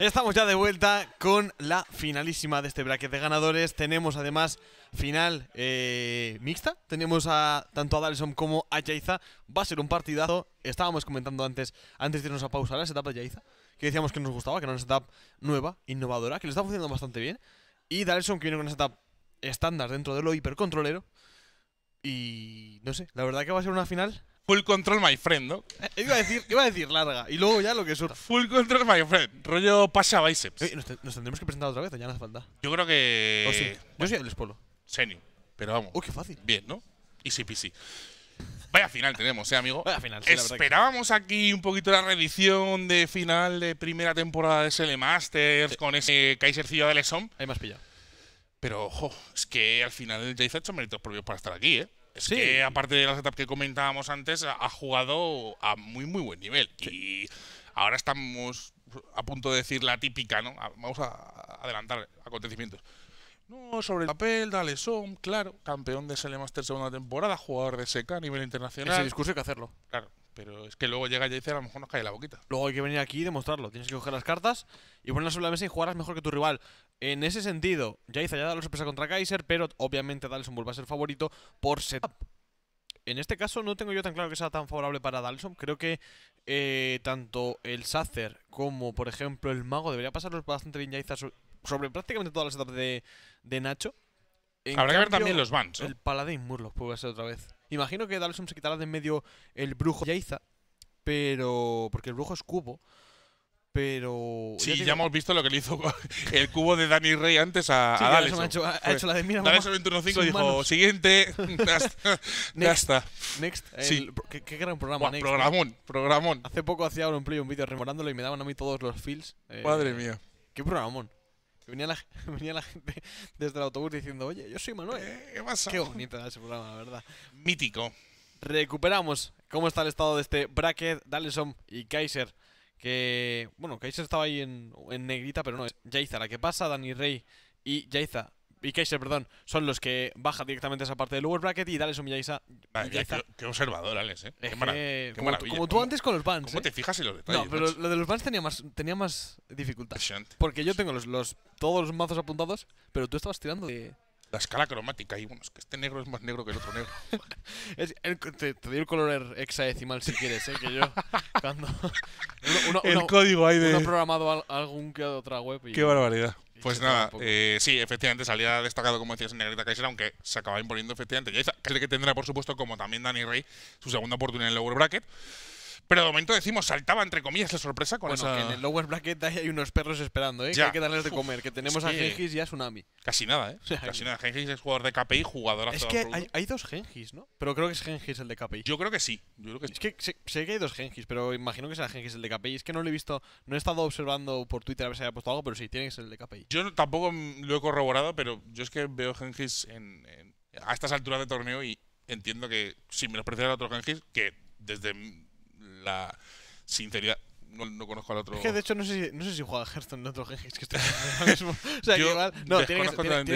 Estamos ya de vuelta con la finalísima de este bracket de ganadores. Tenemos además final eh, mixta. Tenemos a tanto a Dalson como a Yaiza. Va a ser un partidazo. Estábamos comentando antes, antes de irnos a pausa, la setup de Yaiza. Que decíamos que nos gustaba, que era una setup nueva, innovadora, que le está funcionando bastante bien. Y Dalson que viene con una setup estándar dentro de lo hipercontrolero. Y no sé, la verdad que va a ser una final Full Control My Friend, ¿no? Eh, iba a decir, iba a decir larga, y luego ya lo que es… Full Control My Friend, rollo pasa biceps. ¿nos, tendremos que presentar otra vez, ya no hace falta. Yo creo que. Oh, Yo soy el Espolo. Senior, pero vamos. Uy, qué fácil. Bien, ¿no? Easy peasy. Vaya final tenemos, ¿eh, amigo? Vaya final, Esperábamos aquí un poquito la reedición de final de primera temporada de SL Masters con ese Kaisercillo de Lesom. Ahí más has pillado. Pero, ojo, es que al final ya hizo hecho méritos propios para estar aquí, ¿eh? que aparte de la setup que comentábamos antes, ha jugado a muy, muy buen nivel. Y ahora estamos a punto de decir la típica, ¿no? Ah, vamos a adelantar acontecimientos. No, sobre el papel, dale, son, claro, campeón de SL Master segunda temporada, jugador de SECA a nivel internacional. Ese discurso hay que hacerlo. Claro, pero es que luego llega y dice, a lo mejor nos cae la boquita. Luego hay que venir aquí y demostrarlo. Tienes que coger las cartas y ponerlas sobre la mesa y jugarás mejor que tu rival. En ese sentido, Jaiza ya da la sorpresa contra Kaiser, pero obviamente Dalson vuelve a ser favorito por setup. En este caso no tengo yo tan claro que sea tan favorable para Dalson. Creo que eh, tanto el Sacer como, por ejemplo, el Mago debería pasarlos bastante bien Jaiza sobre prácticamente todas las etapas de, Nacho. Habrá que ver también los bans. El Paladín Murloc puede ser otra vez. Imagino que Dalson se quitará de en medio el Brujo Jaiza, pero porque el Brujo es cubo. Pero. Sí, ya, hemos visto lo que le hizo el cubo de Dani Rey antes a, sí, a Ha pues, hecho, la de mira. Daleso 21.5 dijo: siguiente, ya está. Next. qué, gran programa, Next. Programón, programón. Hace poco hacía un play un vídeo rememorándolo y me daban a mí todos los feels. Eh, Madre mía. Qué programón. Venía la, venía la gente desde el autobús diciendo: Oye, yo soy Manuel. Eh, ¿Qué pasa? Qué bonito era ese programa, la verdad. Mítico. Recuperamos cómo está el estado de este bracket, Dalesom y Kaiser que, bueno, Kaiser estaba ahí en, negrita, pero no, es Jaiza la que pasa, Dani Rey y Jaiza y Kaiser, perdón, son los que bajan directamente esa parte del lower bracket y dale son Jaiza. qué, observador, Alex, ¿eh? Qué, como, tú antes con los bans. ¿Cómo eh? te fijas en los No, pero lo de los bans tenía más, tenía más dificultad. Porque yo tengo los, los, todos los mazos apuntados, pero tú estabas tirando de la escala cromática. Y bueno, es que este negro es más negro que el otro negro. te, doy el color er, hexadecimal si quieres, ¿eh? Que yo, cuando. uno, el código hay de. Uno programado algún que otro web. Qué barbaridad. Pues nada, eh, sí, efectivamente salía destacado, como decías, en Negrita Kaiser, aunque se acababa imponiendo efectivamente. Ya que es el que tendrá, por supuesto, como también Danny Rey, su segunda oportunidad en el lower bracket. Pero de momento decimos, saltaba entre comillas la sorpresa con bueno, esa... en el lower bracket hay unos perros esperando, ¿eh? Que hay que darles de comer. Que tenemos a Gengis y a Tsunami. Casi nada, ¿eh? Casi nada. Gengis es jugador de KPI, jugador… Es que hay, dos Gengis, ¿no? Pero creo que es Gengis el de KPI. Yo creo que sí. es que sé, que hay dos Gengis, pero imagino que será Gengis el de KPI. Es que no lo he visto, no he estado observando por Twitter a ver si haya puesto algo, pero sí, tiene que ser el de KPI. Yo tampoco lo he corroborado, pero yo es que veo Gengis en, a estas alturas de torneo y entiendo que si me lo otro Gengis, que desde la sinceridad no, conozco al otro. Es que de hecho no sé si, no sé si juega Hearthstone en otro es que está ahora mismo. O sea, que igual. No, tiene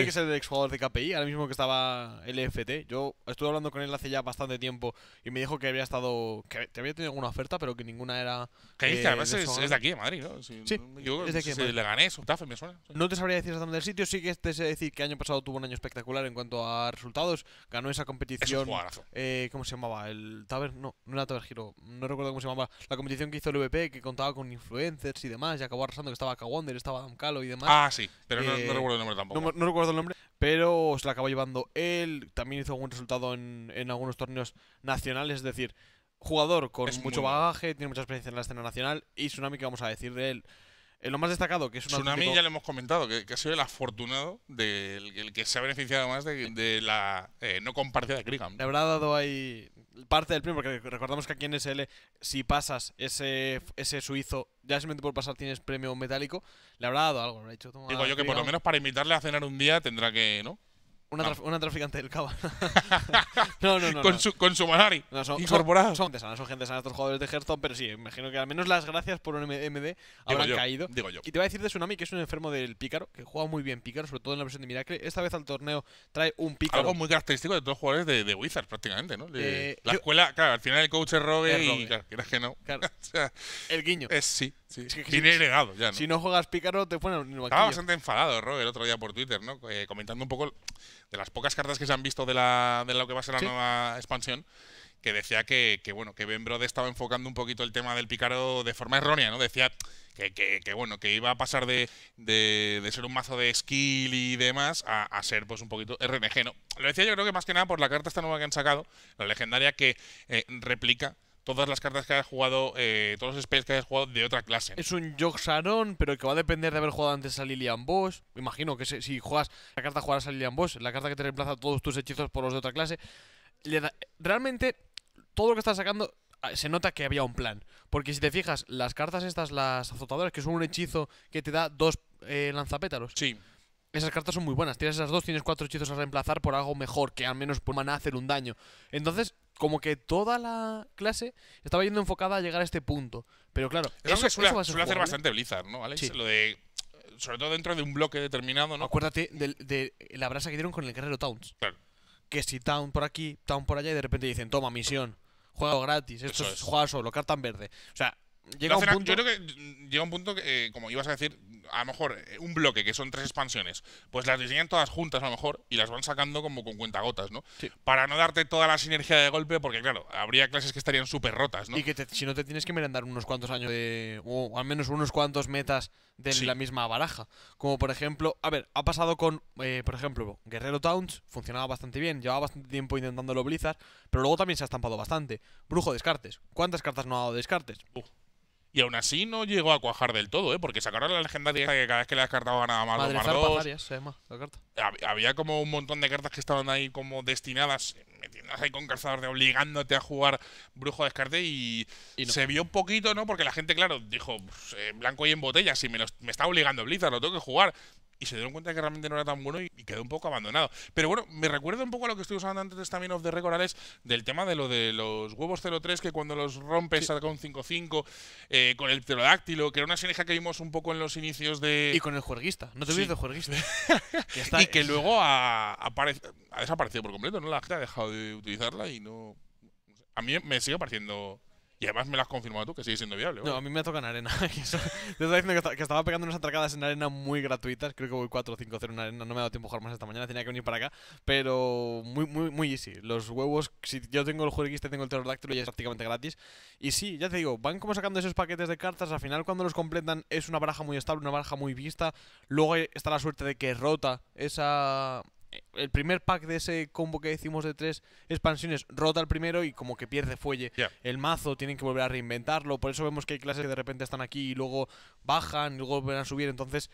que, ser el exjugador de KPI, ahora mismo que estaba LFT. Yo estuve hablando con él hace ya bastante tiempo y me dijo que había estado. que te había tenido alguna oferta, pero que ninguna era. Que dice, eh, además es, de aquí, de Madrid, ¿no? sí, yo, es de aquí. le gané, Tafe, me suena. No te sabría decir exactamente el sitio, sí que te sé decir que año pasado tuvo un año espectacular en cuanto a resultados. Ganó esa competición. eh, ¿Cómo se llamaba? El Taber. No, no era Taver Giro. No recuerdo cómo se llamaba. La competición que hizo el VP, contaba con influencers y demás, y acabó arrasando que estaba Kawander, estaba Adam Calo y demás. Ah, sí, pero no, eh, recuerdo el nombre tampoco. No, recuerdo el nombre, pero se la acabó llevando él, también hizo algún resultado en, algunos torneos nacionales, es decir, jugador con mucho bagaje, tiene mucha experiencia en la escena nacional, y Tsunami, que vamos a decir de él? Eh, lo más destacado, que es un Tsunami ya le hemos comentado, que, ha sido el afortunado, del que se ha beneficiado más de, la eh, no compartida de Krigan. Le habrá dado ahí parte del premio, porque recordamos que aquí en SL, si pasas ese, ese suizo, ya simplemente por pasar tienes premio metálico, le habrá dado algo, habrá dicho, Digo yo que por lo menos para invitarle a cenar un día tendrá que, ¿no? Una, traficante del cava. no, no, no. Con, Su, con su Manari. son, incorporado. Son, gente sana, son gente sana estos jugadores de Hearthstone, pero sí, imagino que al menos las gracias por un MD habrán caído. digo yo. Y te voy a decir de Tsunami, que es un enfermo del Pícaro, que juega muy bien Pícaro, sobre todo en la versión de Miracle. Esta vez al torneo trae un Pícaro. Algo muy característico de todos los jugadores de, Wizards, prácticamente, ¿no? Eh, la escuela, claro, al final el coach es roger y, Claro, claro, que no. Claro. el guiño. Es sí. Sí. Tiene si, ya, ¿no? Si no juegas Pícaro, te ponen Estaba bastante enfadado, roger el otro día por Twitter, ¿no? Eh, comentando un poco de las pocas cartas que se han visto de, la, de lo que va a ser la nueva expansión, que decía que, bueno, que Ben Brode estaba enfocando un poquito el tema del Pícaro de forma errónea, ¿no? Decía que, bueno, que iba a pasar de, de, de, ser un mazo de skill y demás a, ser pues un poquito RNG, Lo decía yo creo que más que nada por la carta esta nueva que han sacado, la legendaria que eh, replica todas las cartas que hayas jugado, eh, todos los spells que hayas jugado de otra clase. Es un salón pero que va a depender de haber jugado antes a Lilian Bosch. Imagino que si, juegas la carta jugarás a Lilian Boss, la carta que te reemplaza todos tus hechizos por los de otra clase. Le da, realmente, todo lo que estás sacando ah, se nota que había un plan. Porque si te fijas, las cartas estas, las azotadoras, que son un hechizo que te da dos eh, lanzapétalos. Sí. Esas cartas son muy buenas. Tienes esas dos, tienes cuatro hechizos a reemplazar por algo mejor, que al menos van a hacer un daño. Entonces, como que toda la clase estaba yendo enfocada a llegar a este punto. Pero claro, eso, suele, hacer ¿eh? bastante Blizzard, ¿no, Sí. Lo de sobre todo dentro de un bloque determinado, ¿no? Acuérdate de, la brasa que dieron con el guerrero Towns. Claro. Que si Town por aquí, Town por allá, y de repente dicen, toma, misión, «Juego gratis, esto es, es, juega solo, carta en verde. O sea, llega un punto... Yo creo que llega un punto que, eh, como ibas a decir, a lo mejor eh, un bloque que son tres expansiones, pues las diseñan todas juntas a lo mejor y las van sacando como con cuentagotas, ¿no? Para no darte toda la sinergia de golpe, porque claro, habría clases que estarían súper rotas, ¿no? Y que si no te tienes que merendar unos cuantos años de. o al menos unos cuantos metas de la misma baraja. Como por ejemplo, a ver, ha pasado con, eh, por ejemplo, Guerrero Towns, funcionaba bastante bien, llevaba bastante tiempo intentándolo Blizzard, pero luego también se ha estampado bastante. Brujo Descartes, ¿cuántas cartas no ha dado Descartes? Uh. Y aún así no llegó a cuajar del todo, ¿eh? Porque sacaron la legendaria que cada vez que la descartaba nada más Madre dos dos. la carta había como un montón de cartas que estaban ahí como destinadas, Metiéndose ahí con calzador obligándote a jugar brujo descarte y, y se vio un poquito, ¿no? Porque la gente, claro, dijo, pues, eh, blanco y en botella, si me, los, me está obligando Blizzard, lo tengo que jugar. Y se dieron cuenta que realmente no era tan bueno y, quedó un poco abandonado. Pero bueno, me recuerda un poco a lo que estoy usando antes también of the Record, del tema de lo de los huevos 03, que cuando los rompes saca un 5-5, eh, con el pterodáctilo, que era una sinergia que vimos un poco en los inicios de. Y con el juerguista, no te olvides de juerguista. y que luego ha, desaparecido por completo, ¿no? La gente ha dejado de utilizarla y no. A mí me sigue pareciendo y además me lo has confirmado tú, que sigue siendo viable. No, a mí me toca en arena. te estaba diciendo que, estaba pegando unas atracadas en arena muy gratuitas. Creo que voy 4 o 5-0 en arena. No me ha dado tiempo a jugar más esta mañana. Tenía que venir para acá. Pero muy, muy, muy easy. Los huevos, si yo tengo el jureguista, tengo el pterodáctilo y es prácticamente gratis. Y sí, ya te digo, van como sacando esos paquetes de cartas. Al final, cuando los completan, es una baraja muy estable, una baraja muy vista. Luego está la suerte de que rota esa, el primer pack de ese combo que decimos de tres expansiones rota el primero y como que pierde fuelle. El mazo tienen que volver a reinventarlo, por eso vemos que hay clases que de repente están aquí y luego bajan y luego vuelven a subir, entonces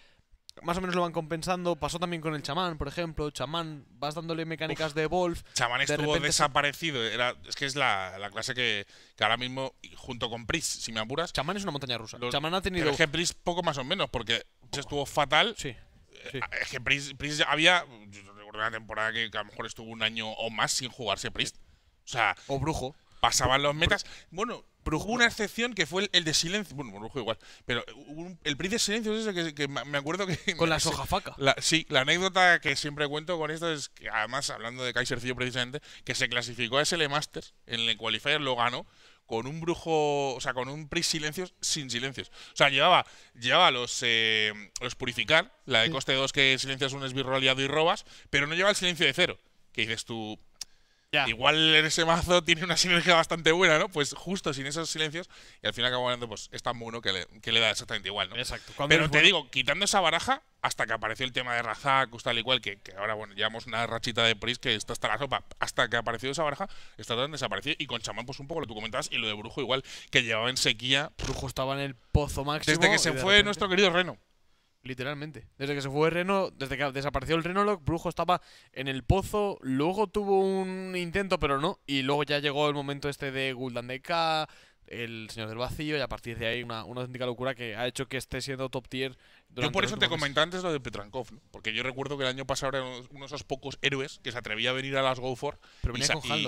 más o menos lo van compensando. Pasó también con el chamán, por ejemplo. Chamán, vas dándole mecánicas de Wolf. Chamán estuvo desaparecido. es que es la, clase que, ahora mismo, junto con Pris, si me apuras. Chamán es una montaña rusa. chamán ha tenido. Pero es Pris poco más o menos, porque estuvo fatal. Sí. sí. Es Pris había por una temporada que, a lo mejor estuvo un año o más sin jugarse Priest. O sea. Brujo. Pasaban los metas. Bueno, Brujo. una excepción que fue el, de silencio. Bueno, Brujo igual. Pero el Priest de silencio es ese que, me acuerdo que. Con la sojafaca. faca. sí, la anécdota que siempre cuento con esto es que, además, hablando de Kaisercillo precisamente, que se clasificó a SL e Masters en el Qualifier, lo ganó con un brujo, o sea, con un Pris silencios sin silencios. O sea, llevaba, llevaba los, eh, los purificar, la de coste 2 que silencias un esbirro aliado y robas, pero no lleva el silencio de cero. Que dices tú, Igual en ese mazo tiene una sinergia bastante buena, ¿no? Pues justo sin esos silencios y al final acabo ganando, pues es tan bueno que le, da exactamente igual, ¿no? Exacto. Pero te digo, quitando esa baraja, hasta que apareció el tema de Razak, tal y cual, que, que, ahora, bueno, llevamos una rachita de Pris que está hasta la sopa. Hasta que apareció esa baraja, está tan desaparecido. Y con Chamán, pues un poco lo que tú comentabas, y lo de Brujo igual, que llevaba en sequía. Brujo estaba en el pozo máximo. Desde que se fue nuestro querido Reno. Literalmente. Desde que se fue Reno, desde que desapareció el Renolog, Brujo estaba en el pozo, luego tuvo un intento, pero no, y luego ya llegó el momento este de Gul'dan de K, el Señor del Vacío, y a partir de ahí una, una auténtica locura que ha hecho que esté siendo top tier yo por eso te comenté antes lo de Petrankov, ¿no? porque yo recuerdo que el año pasado era uno de esos pocos héroes que se atrevía a venir a las GoFor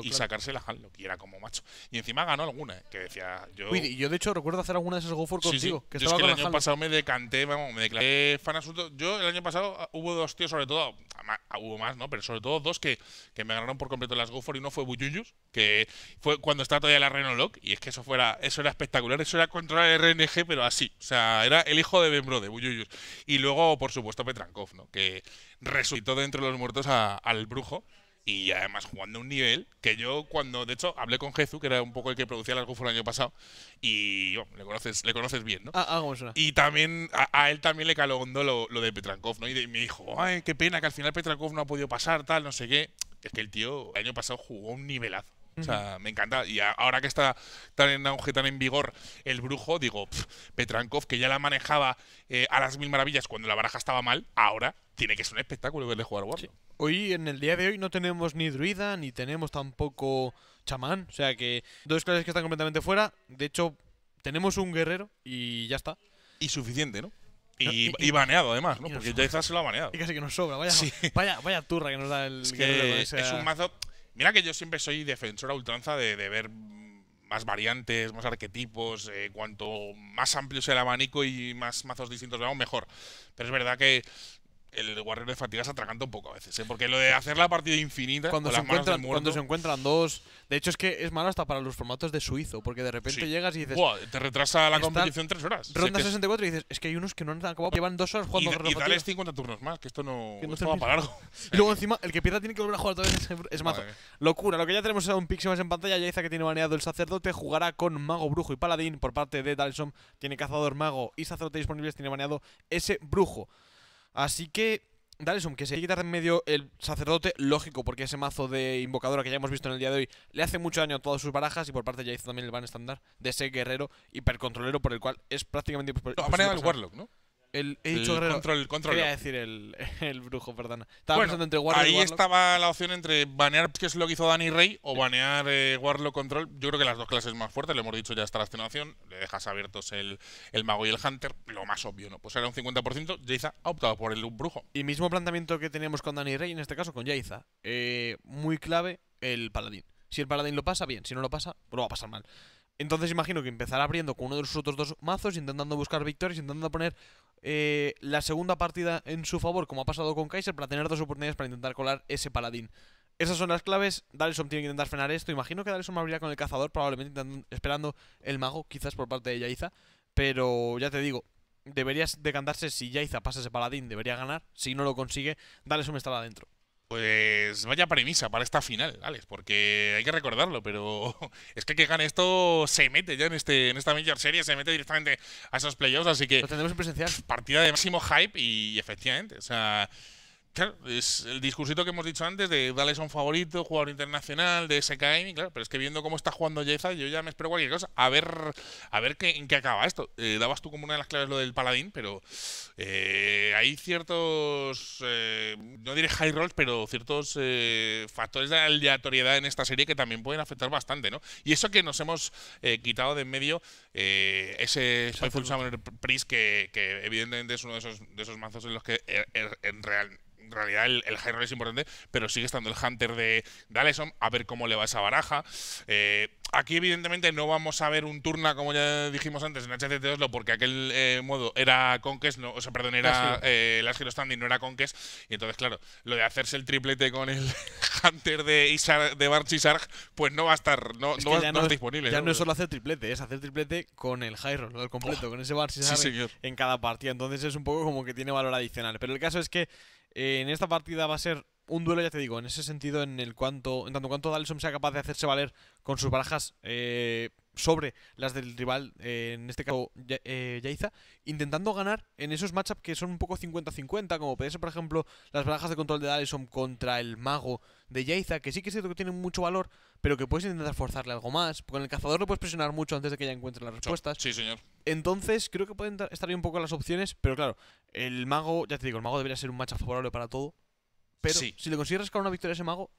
y, sacarse la handlock y era como macho. Y encima ganó alguna, ¿eh? que decía yo. Y yo de hecho recuerdo hacer alguna de esas Go contigo. yo es que el año pasado me decanté, vamos, me declaré fan asunto. Yo el año pasado ah, hubo dos tíos, sobre todo, ah, hubo más, ¿no? Pero sobre todo dos que, que me ganaron por completo las GoFor y uno fue Buyuyus, que fue cuando estaba todavía la Renault Lock y es que eso fuera, eso era espectacular, eso era contra el RNG, pero así. O sea, era el hijo de Ben de Buyuyus. Y luego, por supuesto, Petrankov, ¿no? que resucitó dentro de los muertos al brujo y además jugando un nivel que yo cuando, de hecho, hablé con Jezu, que era un poco el que producía el Gufo el año pasado, y le conoces le conoces bien, ¿no? Ah, ah, y también a, él también le caló lo, lo de Petrankov, ¿no? Y, me dijo, ay, qué pena que al final Petrankov no ha podido pasar, tal, no sé qué. Es que el tío el año pasado jugó un nivelazo. O sea, me encanta. Y ahora que está tan en auge, tan en vigor el brujo, digo, Petrankov, que ya la manejaba eh, a las mil maravillas cuando la baraja estaba mal, ahora tiene que ser un espectáculo verle jugar Warlock. Hoy, en el día de hoy, no tenemos ni druida, ni tenemos tampoco chamán. O sea que dos clases que están completamente fuera. De hecho, tenemos un guerrero y ya está. Y suficiente, ¿no? Y, baneado además, ¿no? Porque ya se lo ha baneado. Y casi que nos sobra, vaya, vaya, turra que nos da el Es un mazo Mira que yo siempre soy defensor a ultranza de, ver más variantes, más arquetipos, eh, cuanto más amplio sea el abanico y más mazos distintos veamos, mejor. Pero es verdad que el Warrior de fatigas atraganta un poco a veces, ¿eh? porque lo de hacer la partida infinita cuando, se, encuentran, cuando se encuentran dos. De hecho, es que es malo hasta para los formatos de suizo, porque de repente llegas y dices. Buah, te retrasa la competición tres horas. Ronda 64 y dices, es que hay unos que no han acabado, llevan dos horas jugando. Y, dale 50 turnos más, que esto no, que va a largo. luego encima, el que pierda tiene que volver a jugar otra vez. Es mazo. Locura, lo que ya tenemos es un pixie más en pantalla. Ya dice que tiene baneado el sacerdote, jugará con mago, brujo y paladín por parte de Dalsom. Tiene cazador, mago y sacerdote disponibles, tiene baneado ese brujo. Así que zoom, que se quitar en medio el sacerdote, lógico, porque ese mazo de invocadora que ya hemos visto en el día de hoy le hace mucho daño a todas sus barajas y por parte ya hizo también el ban estándar de ese guerrero hipercontrolero por el cual es prácticamente imposible. Warlock, ¿no? El, he dicho el Control, Quería decir el, el brujo, perdona. Estaba pensando entre Warlock Ahí y Warlock. estaba la opción entre banear, que es lo que hizo Dani Rey, o banear eh, Warlock Control. Yo creo que las dos clases más fuertes, lo hemos dicho ya está la extenuación. Le dejas abiertos el, mago y el hunter. Lo más obvio, ¿no? Pues era un 50%. Jaiza ha optado por el brujo. Y mismo planteamiento que teníamos con Dani Rey, en este caso con Jaiza. Eh, muy clave el paladín. Si el paladín lo pasa, bien. Si no lo pasa, pues lo va a pasar mal. Entonces imagino que empezará abriendo con uno de sus otros dos mazos, intentando buscar victorias, intentando poner eh, la segunda partida en su favor, como ha pasado con Kaiser, para tener dos oportunidades para intentar colar ese paladín. Esas son las claves. Daleson tiene que intentar frenar esto. Imagino que Dalesum abriría con el cazador, probablemente esperando el mago, quizás por parte de Yaiza. Pero ya te digo, deberías decantarse si Yaiza pasa ese paladín, debería ganar. Si no lo consigue, Daleson estará adentro. Pues vaya premisa para esta final, Alex, porque hay que recordarlo, pero es que que gane esto se mete ya en, este, en esta Major serie se mete directamente a esos playoffs, así que... Lo tendremos en Partida de máximo hype y efectivamente, o sea... Claro, es el discursito que hemos dicho antes de darles a un favorito, jugador internacional, de SKM, claro, pero es que viendo cómo está jugando Jeza, yo ya me espero cualquier cosa. A ver, a ver qué, en qué acaba esto. Eh, dabas tú como una de las claves lo del paladín, pero eh, hay ciertos, eh, no diré high rolls, pero ciertos factores de aleatoriedad en esta serie que también pueden afectar bastante, ¿no? Y eso que nos hemos quitado de en medio ese Spyful Summoner Priest, que, evidentemente es uno de esos, de esos mazos en los que er, en real en realidad el, el, high es importante, pero sigue estando el Hunter de, de a ver cómo le va esa baraja. Eh, aquí, evidentemente, no vamos a ver un turna, como ya dijimos antes, en hct 2 porque aquel eh, modo era Conquest, no, o sea, perdón, era eh, Last Standing, no era Conquest. Y entonces, claro, lo de hacerse el triplete con el Hunter de, Isar, de Barch y Sarg, pues no va a estar, no, no, disponible. Ya ¿no? es solo hacer triplete, es hacer triplete con el high roll, el completo, con ese Barch Sarg en cada partida. Entonces es un poco como que tiene valor adicional. Pero el caso es que eh, en esta partida va a ser un duelo, ya te digo, en ese sentido, en el cuanto, en tanto cuanto Dalsom sea capaz de hacerse valer con sus barajas eh, sobre las del rival, eh, en este caso eh, intentando ganar en esos matchups que son un poco 50-50, como puede ser, por ejemplo, las barajas de control de son contra el mago de Yaiza, que sí que es cierto que tienen mucho valor, pero que puedes intentar forzarle algo más. Con el cazador lo puedes presionar mucho antes de que ella encuentre las respuestas. Sí, señor. Entonces, creo que pueden estar ahí un poco las opciones, pero claro, el mago, ya te digo, el mago debería ser un matchup favorable para todo. Pero si le consigues rascar una victoria a ese mago,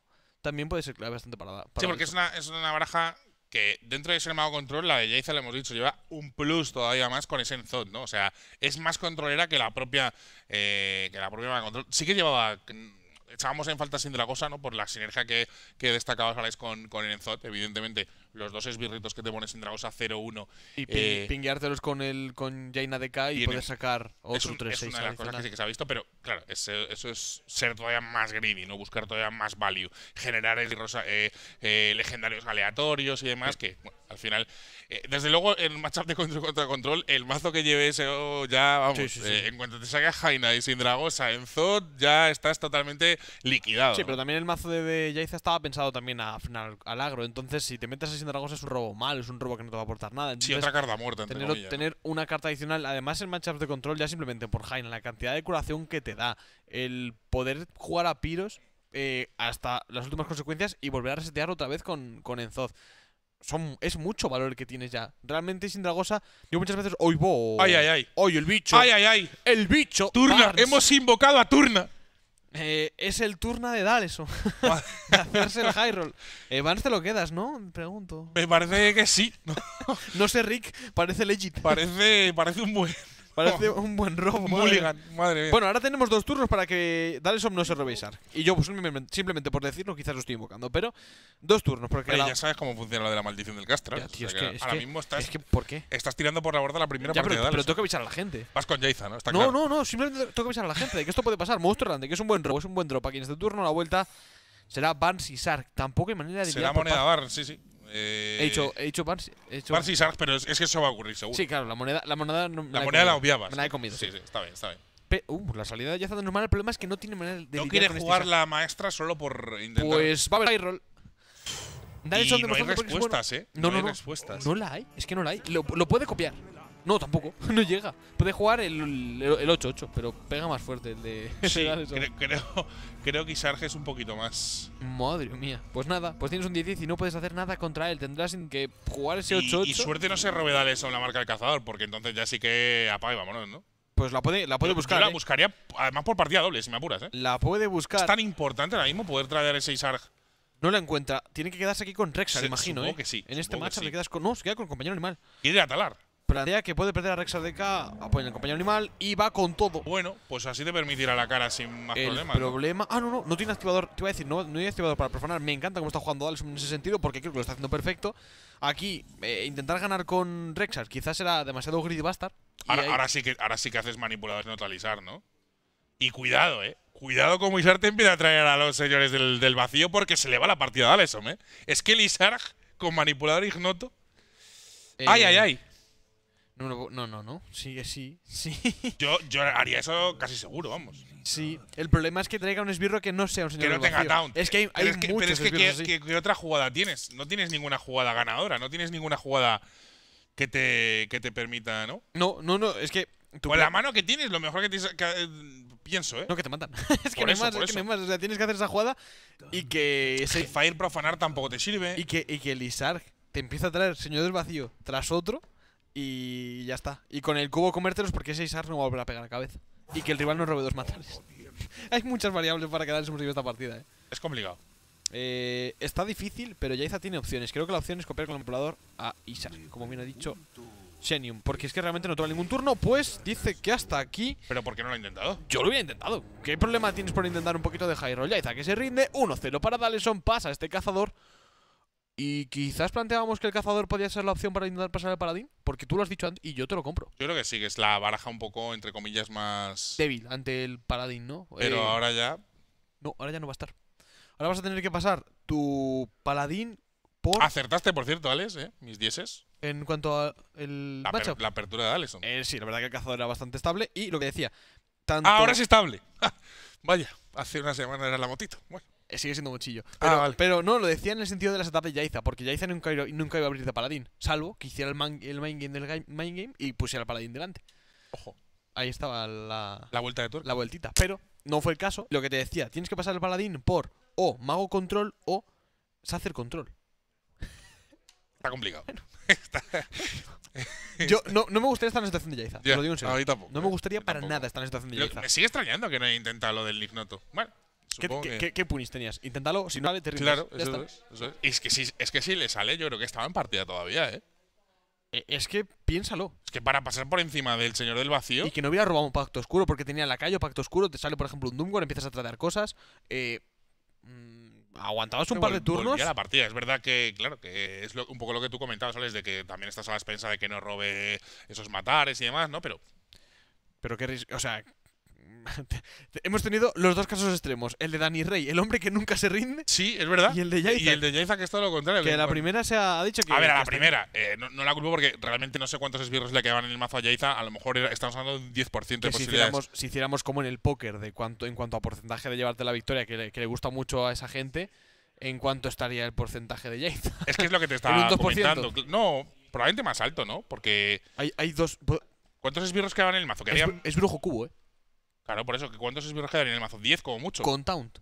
también puede ser bastante para, Sí, porque es una, es una baraja que dentro de ese mago control, la de Jayza le hemos dicho, lleva un plus todavía más con ese Enzod, ¿no? O sea, es más controlera que la propia, eh, que la propia mago control. Sí que llevaba mm, echábamos en falta sin de la cosa, ¿no? Por la sinergia que, que destacabas, con, con el Enzot, evidentemente los dos esbirritos que te pones en Dragosa 0-1. Y eh, pingueártelos con el con Jaina y puedes sacar otro 3-6. Es una de las cosas que sí que se ha visto, pero claro, eso es ser todavía más greedy, ¿no? Buscar todavía más value, generar el eh, eh, legendarios aleatorios y demás, que al final. desde luego, en matchup de control contra control, el mazo que lleve ese oh, ya, vamos, en cuanto te saques Jaina y sin Dragosa en Zod, ya estás totalmente liquidado. Sí, pero también el mazo de, Jaina estaba pensado también a, al, al agro, entonces si te metes así sin dragosa es un robo malo, es un robo que no te va a aportar nada. sí, otra carta muerta, tener, una carta adicional, además en matchups de control, ya simplemente por Jaina, la cantidad de curación que te da, el poder jugar a Piros eh, hasta las últimas consecuencias y volver a resetear otra vez con, con Enzoz. Son, es mucho valor el que tienes ya. Realmente sin Dragosa, yo muchas veces, hoy voy. Ay, ay, ay. Hoy el bicho. Ay, ay, ay. El bicho. Turna, hemos invocado a Turna. Eh, es el turno de dar eso hacerse el high roll. Eh, te lo quedas, ¿no? Pregunto. Me parece que sí. no sé, Rick. Parece legit. Parece, parece un buen. Parece un buen robo. Mulligan, madre mía. Bueno, ahora tenemos dos turnos para que Dalesom no se robe Y yo, pues, simplemente por decirlo, quizás lo estoy invocando, pero dos turnos. Porque ya sabes cómo funciona lo de la maldición del Castro. tío, es que, ahora mismo estás. tirando por la borda la primera ya, pero, tengo que avisar a la gente. Vas con Jayza, ¿no? no, no, no. Simplemente tengo que avisar a la gente de que esto puede pasar. Monstruo grande, que es un buen robo, es un buen drop. Aquí en este turno, la vuelta será Barnes y Sark. Tampoco hay manera de. Será moneda Barnes, sí, sí. Eh, he hecho he He hecho Barsi y Sarge, pero es, que eso va a ocurrir seguro. Sí, claro, la moneda la moneda, no, la, moneda la obviabas. Me la he comido. Sí, sí, está bien, está bien. Uh, la salida ya está normal, el problema es que no tiene manera de. No quiere este jugar la maestra solo por intentar. Pues va a haber roll. y no hay respuestas, ¿eh? No, hay respuestas. No la hay, es que no la hay. lo puede copiar. No, tampoco, no llega. Puede jugar el, el 8-8, pero pega más fuerte el de. Sí, creo, creo, que Isarge es un poquito más. Madre mía. Pues nada, pues tienes un 10 y no puedes hacer nada contra él. Tendrás que jugar ese 8-8. Y, suerte no se robedales en la marca del cazador, porque entonces ya sí que apaga y vámonos, ¿no? Pues la puede, la puede buscar. la ¿eh? buscaría, además por partida doble, si me apuras, ¿eh? La puede buscar. Es tan importante ahora mismo poder traer ese Sarge. No la encuentra. Tiene que quedarse aquí con Rexar, imagino. ¿eh? que sí. En este match le quedas con. No, se queda con el compañero animal. Quiere atalar plantea que puede perder a K apoya el compañero animal y va con todo. Bueno, pues así te permitirá la cara sin más problemas. problema. Ah, no, no, no tiene activador. Te iba a decir, no, no tiene activador para profanar. Me encanta cómo está jugando Dales en ese sentido porque creo que lo está haciendo perfecto. Aquí, eh, intentar ganar con Rexar quizás era demasiado greedy bastard. Ahora, ahora, sí que, ahora sí que haces manipuladores neutralizar, ¿no? Y cuidado, ¿eh? Cuidado con Isar te empieza a traer a los señores del, vacío porque se le va la partida a Dales, ¿eh? Es que Lizarg con manipulador ignoto. Eh, ay, ay, ay. No, no, no, Sí sí, sí. Yo, yo haría eso casi seguro, vamos. Sí, el problema es que traiga un esbirro que no sea un señor. Que no tenga down. Es que hay, es que, Pero que, ¿qué, otra jugada tienes? No tienes ninguna jugada ganadora, no tienes ninguna jugada que te, que te permita, ¿no? No, no, no, es que. Con la mano que tienes, lo mejor que tienes. Eh, pienso, ¿eh? No, que te matan. es que no más, es más. O sea, tienes que hacer esa jugada y que. Ese... Fire profanar tampoco te sirve. Y que, y que Lizard te empieza a traer señor del vacío tras otro. Y ya está. Y con el cubo comértelos porque ese Isar no va a volver a pegar a cabeza. Y que el rival no robe dos matales. Hay muchas variables para quedar en esta partida, ¿eh? Es complicado. Eh, está difícil, pero Yaiza tiene opciones. Creo que la opción es copiar con el ampliador a Isar, como bien ha dicho Shenium. Porque es que realmente no toma ningún turno, pues dice que hasta aquí. ¿Pero por qué no lo ha intentado? Yo lo hubiera intentado. ¿Qué problema tienes por intentar un poquito de high roll? Yaiza que se rinde, 1-0 para Daleson, pasa a este cazador. Y quizás planteábamos que el cazador podía ser la opción para intentar pasar el paladín, porque tú lo has dicho antes y yo te lo compro. Yo creo que sí, que es la baraja un poco, entre comillas, más... Débil ante el paladín, ¿no? Pero eh, ahora ya... No, ahora ya no va a estar. Ahora vas a tener que pasar tu paladín por... Acertaste, por cierto, Alex, ¿eh? Mis dieces. En cuanto a el la, apertura de Alex, Eh, sí, la verdad que el cazador era bastante estable y lo que decía... Ahora es estable. Vaya, hace una semana era la motito. Bueno. Eh, sigue siendo mochillo. Ah, pero, no, lo decía en el sentido de las etapas de Yaiza, porque Yaiza nunca, iba a abrir de paladín, salvo que hiciera el, man, game y pusiera el paladín delante. Ojo. Ahí estaba la, la vuelta de La vueltita. Pero no fue el caso. Lo que te decía, tienes que pasar el paladín por o mago control o sacer control. Está complicado. Yo no, me gustaría estar en la situación de Yaiza. Lo digo en serio. No, me eh, gustaría para nada estar en la situación de Yaiza. Me sigue extrañando que no haya intentado lo del Ignoto. Bueno. ¿Qué, punis tenías? Inténtalo, si no sale, te Claro, es, que si, es que le sale, yo creo que estaba en partida todavía, ¿eh? ¿eh? Es que piénsalo. Es que para pasar por encima del señor del vacío. Y que no hubiera robado un pacto oscuro, porque tenía la calle pacto oscuro, te sale, por ejemplo, un Doomgore, empiezas a tratar cosas. Eh, mm, aguantabas un par de turnos. la partida. Es verdad que, claro, que es un poco lo que tú comentabas, ¿sabes? de que también estás a la expensa de que no robe esos matares y demás, ¿no? Pero. Pero qué o sea, Hemos tenido los dos casos extremos. El de Dani Rey, el hombre que nunca se rinde. Sí, es verdad. Y el de Jaiza. que es todo lo contrario. Que, la primera se ha, dicho que. A ver, a la primera. Eh, no, la culpo porque realmente no sé cuántos esbirros le quedaban en el mazo a Jaiza. A lo mejor estamos hablando de un 10% de posibilidades. Si hiciéramos, como en el póker, de cuánto, en cuanto a porcentaje de llevarte la victoria, que le, gusta mucho a esa gente, ¿en cuánto estaría el porcentaje de Jaiza? Es que es lo que te estaba comentando. No, probablemente más alto, ¿no? Porque. Hay, hay dos. ¿Cuántos esbirros quedaban en el mazo? es brujo cubo, ¿eh? Claro, por eso, ¿cuántos esbirros quedan en el mazo? 10 como mucho. Con Taunt.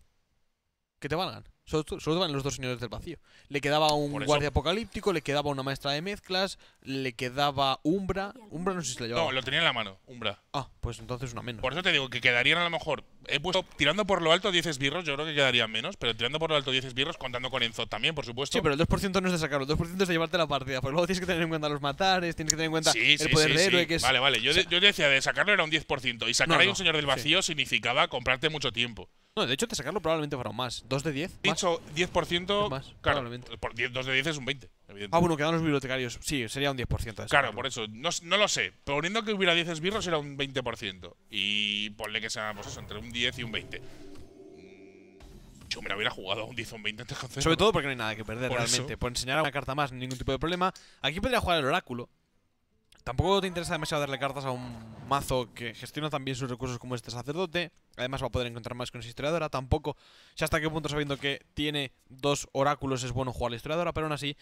Que te valgan. Solo, solo estaban los dos señores del vacío. Le quedaba un guardia apocalíptico, le quedaba una maestra de mezclas, le quedaba Umbra. Umbra no sé si se la llevaba. No, lo tenía en la mano, Umbra. Ah, pues entonces una menos. Por eso te digo que quedarían a lo mejor. He puesto tirando por lo alto 10 esbirros, yo creo que quedarían menos, pero tirando por lo alto 10 esbirros, contando con Enzo también, por supuesto. Sí, pero el 2% no es de sacarlo, el 2% es de llevarte la partida. Porque luego tienes que tener en cuenta los matares, tienes que tener en cuenta el poder de héroe, que Vale, vale. Yo, yo, decía de sacarlo era un 10%, y sacar a un señor del vacío significaba comprarte mucho tiempo. No, de hecho, te sacarlo probablemente fueron más. 2 de 10. Dicho 10%, más, claro, por 2 de 10 es un 20. evidentemente. Ah, bueno, quedan los bibliotecarios. Sí, sería un 10%. claro, por eso. No, lo sé. Poniendo que hubiera 10 esbirros, era un 20%. Y ponle que sea, pues eso, entre un 10 y un 20. Mm, yo me la hubiera jugado a un 10 o un 20 antes Sobre todo porque no hay nada que perder realmente. Por enseñar una carta más, ningún tipo de problema. Aquí podría jugar el oráculo, Tampoco te interesa demasiado darle cartas a un mazo que gestiona tan bien sus recursos como este sacerdote. Además va a poder encontrar más con su historiadora. Tampoco ya hasta qué punto sabiendo que tiene dos oráculos es bueno jugar la historiadora, pero aún así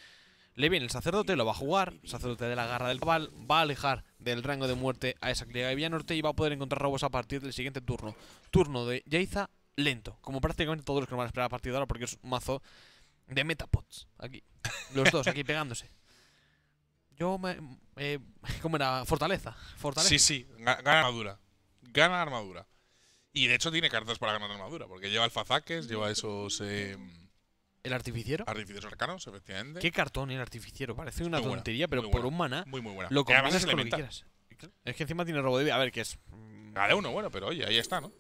le viene el sacerdote, lo va a jugar. sacerdote de la garra del cabal va a alejar del rango de muerte a esa cría de norte y va a poder encontrar robos a partir del siguiente turno. Turno de Jaiza, lento, como prácticamente todos los que nos van a esperar a partir de ahora porque es un mazo de metapods. Aquí, los dos, aquí pegándose yo me. Eh, ¿Cómo era? Fortaleza. Fortaleza. Sí, sí, gana armadura. Gana armadura. Y de hecho tiene cartas para ganar armadura, porque lleva alfazaques, lleva esos. Em, ¿El artificiero? Artificios arcanos, efectivamente. ¿Qué cartón el artificiero? Parece una tontería, pero por un maná. Muy, muy buena. Lo combinas es con lo que quieras. Es que encima tiene robo de vida. A ver, ¿qué es. Cada mm, uno, bueno, pero oye, ahí está, ¿no?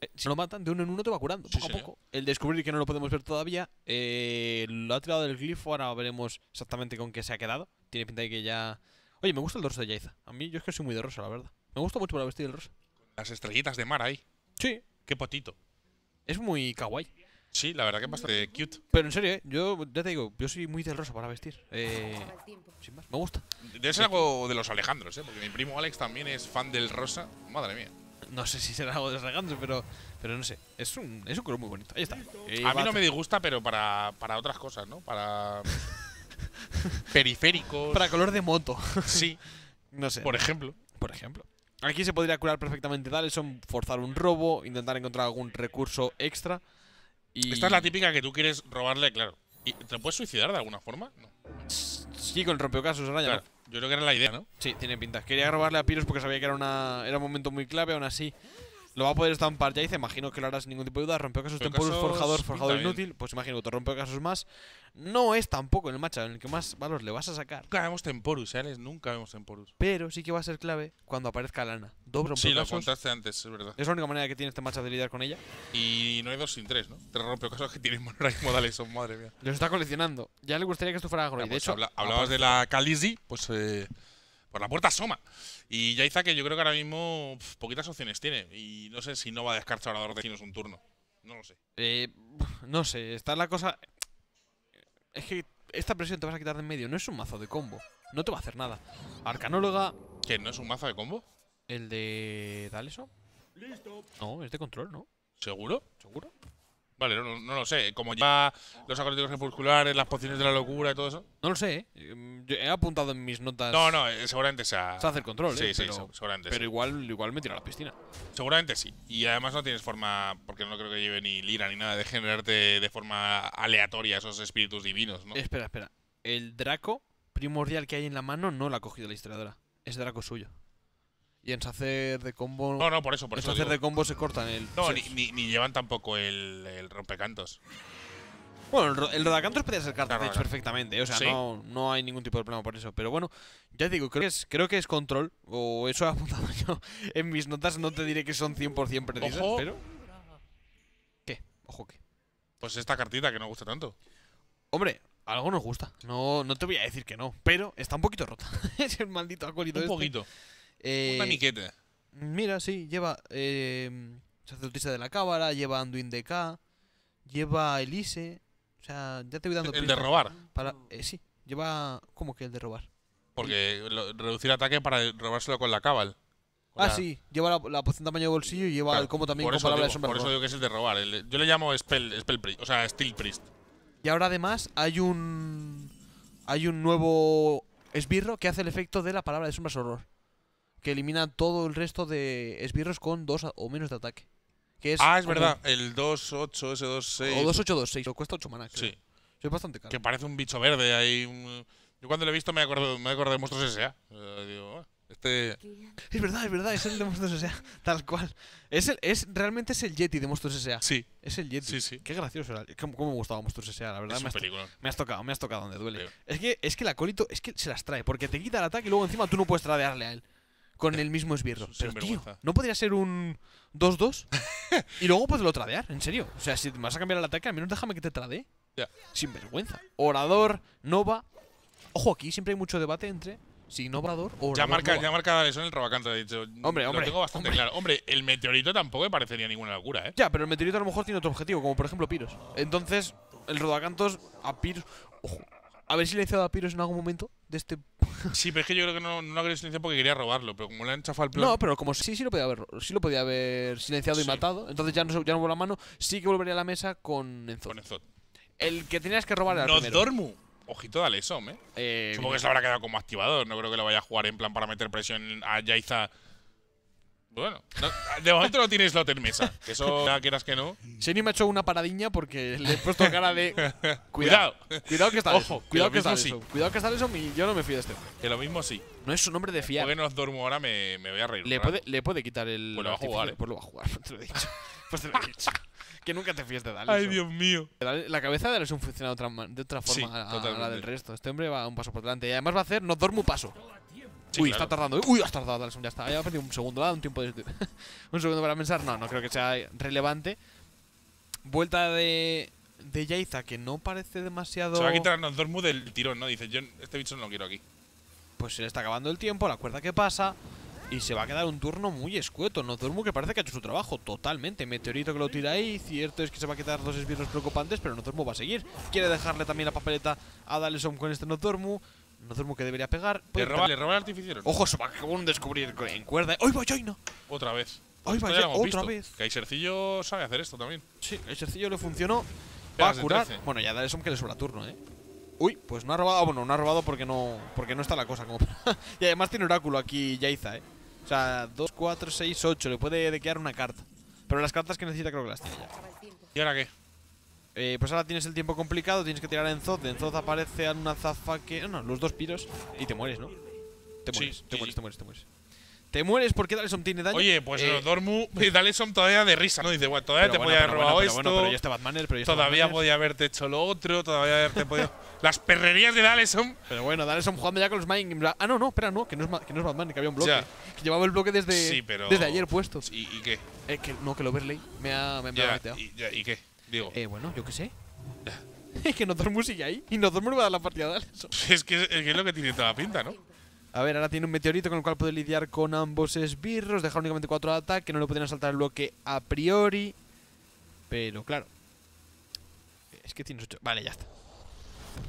Eh, si lo matan, de uno en uno te va curando, poco a poco. El descubrir que no lo podemos ver todavía, eh, lo ha tirado del glifo, ahora veremos exactamente con qué se ha quedado tiene pinta de que ya... Oye, me gusta el dorso de Yaiza. A mí yo es que soy muy de rosa, la verdad. Me gusta mucho para vestir el rosa. Las estrellitas de mar ahí. Sí. Qué potito. Es muy kawaii. Sí, la verdad que es bastante cute. Pero en serio, eh, yo ya te digo, yo soy muy de rosa para vestir. Eh, sin más, me gusta. Debe ser algo de los Alejandros, ¿eh? porque mi primo Alex también es fan del rosa. Madre mía. No sé si será algo de los Alejandros, pero, pero no sé. Es un, es un color muy bonito. Ahí está. a mí no me disgusta, pero para, para otras cosas, ¿no? Para. periféricos. Para color de moto. Sí. no sé. Por ejemplo. Por ejemplo. Aquí se podría curar perfectamente son forzar un robo, intentar encontrar algún recurso extra. Y... Esta es la típica que tú quieres robarle, claro. ¿Y ¿Te puedes suicidar de alguna forma? No. Sí, con el rompeocasos, ya raya. Yo creo que era la idea, ¿no? Sí, tiene pinta. Quería robarle a Piros porque sabía que era, una, era un momento muy clave, aún así lo va a poder estampar ya. Dice, imagino que lo harás sin ningún tipo de duda. casos temporus, forjador, forjador inútil. Pues imagino que rompe casos más. No es tampoco el matchup en el que más valor le vas a sacar. Nunca vemos temporus, ¿eh, Nunca vemos temporus. Pero sí que va a ser clave cuando aparezca lana. Dobro Sí, lo contaste antes, es verdad. Es la única manera que tiene este match de lidiar con ella. Y no hay dos sin tres, ¿no? Tres casos que tienen modales, son madre mía. Los está coleccionando. Ya le gustaría que esto fuera de pues hecho, hablabas de la Khaleesi, pues... Eh, por la puerta asoma. Y Yaiza que yo creo que ahora mismo poquitas opciones tiene. Y no sé si no va a descartar a un turno. No lo sé. Eh, no sé, está la cosa... Es que esta presión te vas a quitar de en medio. No es un mazo de combo. No te va a hacer nada. Arcanóloga... ¿Que no es un mazo de combo? ¿El de Daleso? Listo. No, es de control, ¿no? ¿Seguro? ¿Seguro? Vale, no, lo sé. Como lleva los acróticos crepusculares, las pociones de la locura y todo eso. No lo sé. ¿eh? Mm, he apuntado en mis notas. No, no, eh, seguramente se Se hace el control, ¿eh? sí, ¿eh? Sí, pero, seguramente. Pero igual, igual me tira a la piscina. Seguramente sí. Y además no tienes forma, porque no creo que lleve ni lira ni nada, de generarte de forma aleatoria esos espíritus divinos, ¿no? Espera, espera. El Draco primordial que hay en la mano no lo ha cogido la historiadora. Es Draco suyo y en hacer de combo. No, no, por eso, por en eso. hacer de combo se cortan el. No, ni, llevan tampoco el, rompecantos. Bueno, el rodacantos podría ser carta, perfectamente. O sea, no, no, hay ningún tipo de problema por eso. Pero bueno, ya digo, creo que es, creo que es control. O eso he apuntado yo en mis notas. No te diré que son 100% precisas, pero... ¿Qué? Ojo, ¿qué? Pues esta cartita que no gusta tanto. Hombre, algo nos gusta. No, no te voy a decir que no. Pero está un poquito rota. es el maldito acuérdito. Un este. poquito. Una eh, miqueta. Mira, sí, lleva eh, Sacerdotisa de la Cábala, lleva Anduin de K, lleva Elise. O sea, ya te voy dando. El de robar. Para, eh, sí, lleva. ¿Cómo que el de robar? Porque reducir ataque para robárselo con la Cábala. Ah, sí, lleva la, la poción tamaño de bolsillo y lleva el combo también con palabra de sombra. Por eso digo que es el de robar. yo le llamo Spell, priest, o sea, Steel Priest. Y ahora además hay un. Hay un nuevo esbirro que hace el efecto de la palabra de sombras horror que elimina todo el resto de esbirros con 2 o menos de ataque. Que es ah, es verdad, el 2-8, ese 2 O 2-8-2-6, cuesta 8 maná. Sí. Es bastante caro. Que parece un bicho verde. ahí… Yo cuando lo he visto me he me de Monstruos S.A. Eh, digo, oh, este... Es verdad, es verdad, es el de Monstruos S.A. Tal cual. Es el, es, realmente es el Yeti de Monstruos S.A. Sí. Es el Yeti. Sí, sí. Qué gracioso era. Cómo, cómo me gustaba Monstruos S.A., la verdad. me, has tocado, me has tocado donde duele. Es que, es que el acólito es que se las trae, porque te quita el ataque y luego encima tú no puedes tradearle a él con eh, el mismo esbirro. Pero, tío, ¿no podría ser un 2-2? y luego pues, lo tradear, en serio. O sea, si vas a cambiar el ataque, al menos déjame que te trade. Sin vergüenza. Orador, Nova. Ojo, aquí siempre hay mucho debate entre si Novador o ya marca Ya marca eso en el rodacantos, de hecho. Hombre, hombre. Lo tengo bastante claro. Hombre, el meteorito tampoco me parecería ninguna locura, ¿eh? Ya, pero el meteorito a lo mejor tiene otro objetivo, como por ejemplo Piros. Entonces, el Rodacantos a Piros. Ojo, haber silenciado a Piros en algún momento de este. sí, pero es que yo creo que no, no lo querido silenciar porque quería robarlo, pero como le han chafado el plan. No, pero como sí, sí lo podía haber, sí lo podía haber silenciado y matado, entonces ya no, ya no la mano, sí que volvería a la mesa con Enzot. Con Enzot. El que tenías que robar era el Dormu. Ojito dale eso, ¿eh? eh Supongo que se habrá quedado como activador. No creo que lo vaya a jugar en plan para meter presión a Jaiza. Bueno, de momento no tienes la en mesa. Que eso, ya quieras que no. Seni me ha hecho una paradiña porque le he puesto cara de. Cuidado. Cuidado que está Ojo, Cuidado que, está eso. Cuidado que está eso. yo no me fío de este. Que lo mismo sí. No es un nombre de fiar. Porque no dormo ahora, me, me, voy a reír. Le puede, le puede quitar el. Pues lo va a jugar. ¿eh? Pues lo a jugar, te lo he dicho. Pues he dicho. que nunca te fíes de Dale. Ay, Dios mío. La cabeza de Dale es un funcionado de otra forma a, la del resto. Este hombre va un paso por delante. Y además va a hacer no un paso. Uy, está tardando. ¿eh? Uy, ha tardado, Dalson, ya está. Ya ha perdido un segundo, un tiempo un segundo para pensar. No, no creo que sea relevante. Vuelta de, de Yaiza, que no parece demasiado... Se va a quitar a del tirón, ¿no? Dice, yo este bicho no lo quiero aquí. Pues se le está acabando el tiempo, la cuerda que pasa... Y se va a quedar un turno muy escueto. Dormu que parece que ha hecho su trabajo totalmente. Meteorito que lo tira ahí. Cierto es que se va a quedar dos esbirros preocupantes, pero Dormu va a seguir. Quiere dejarle también la papeleta a Dalesom con este Dormu. No duermo que debería pegar. Le roba, le el artificiero. Ojo, va a descubrir en cuerda. ¡Hoy va no! Otra vez. ¡Hoy va Otra vez. Kaisercillo sabe hacer esto también. Sí, Kaisercillo le funcionó. Va a curar. Bueno, ya dale son que le sobra turno, eh. Uy, pues no ha robado. Bueno, no ha robado porque no, porque no está la cosa. Como y además tiene oráculo aquí Yaiza, eh. O sea, 2, 4, 6, 8. Le puede dequear una carta. Pero las cartas que necesita creo que las tiene ya. ¿Y ahora qué? Eh, pues ahora tienes el tiempo complicado, tienes que tirar a zod en zod aparece a una que… No, no, los dos piros. Y te mueres, ¿no? Te mueres, te, mueres te mueres, te mueres, te mueres. porque Dalesom tiene daño. Oye, pues eh, eh, Dormu Dalesom todavía de risa, ¿no? Dice, bueno, todavía te podía haber robado bueno, esto. Pero, yo ya pero todavía podía haberte hecho lo otro, todavía haberte podido. Las perrerías de Dalesom. Pero bueno, Dalesom jugando ya con los Mind. Ah, no, no, espera, no, que no es, que no es Batman, que había un bloque. Que llevaba el bloque desde, desde ayer puesto. ¿Y, y qué? Eh, que, no, que el overlay me ha, me, ya, ¿Y qué? Digo. Eh, bueno, yo qué sé. Es que Nozormu sigue ahí y Nozormu va a dar la partida de eso. es, que, es lo que tiene toda la pinta, ¿no? A ver, ahora tiene un meteorito con el cual puede lidiar con ambos esbirros. Dejar únicamente cuatro de ataque. No le podrían saltar el bloque a priori. Pero claro. Es que tienes ocho Vale, ya está.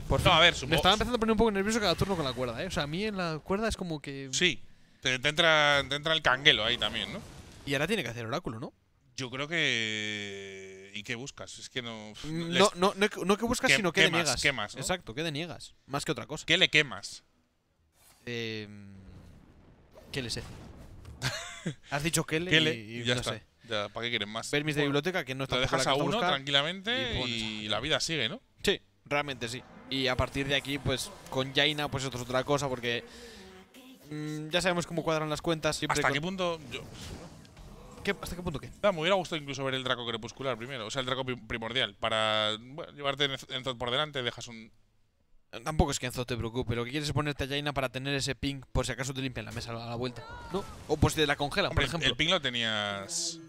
Por fin. No, a ver, supongo. Me estaba empezando a poner un poco nervioso cada turno con la cuerda, ¿eh? O sea, a mí en la cuerda es como que. Sí. entra, te entra el canguelo ahí también, ¿no? Y ahora tiene que hacer oráculo, ¿no? Yo creo que. ¿Y qué buscas? Es que no. No, no, no, que buscas, sino que deniegas. Exacto, que niegas Más que otra cosa. ¿Qué le quemas? Eh, ¿Qué le sé? Has dicho que le, Y, ya Sé. ¿Para qué quieren más? Permis de biblioteca que no está Lo dejas a uno buscar, tranquilamente y, la vida sigue, ¿no? Sí, realmente sí. Y a partir de aquí, pues con Jaina, pues es otra cosa, porque. Mm, ya sabemos cómo cuadran las cuentas. ¿Hasta qué punto.? Yo, ¿Hasta qué punto qué? me hubiera gustado incluso ver el Draco Crepuscular primero, o sea, el Draco primordial, para llevarte en, por delante, dejas un... Tampoco es que Enzo te preocupe, lo que quieres es ponerte a Jaina para tener ese ping por si acaso te limpian la mesa a la vuelta, ¿no? O pues te la congela, por ejemplo. El ping lo tenías...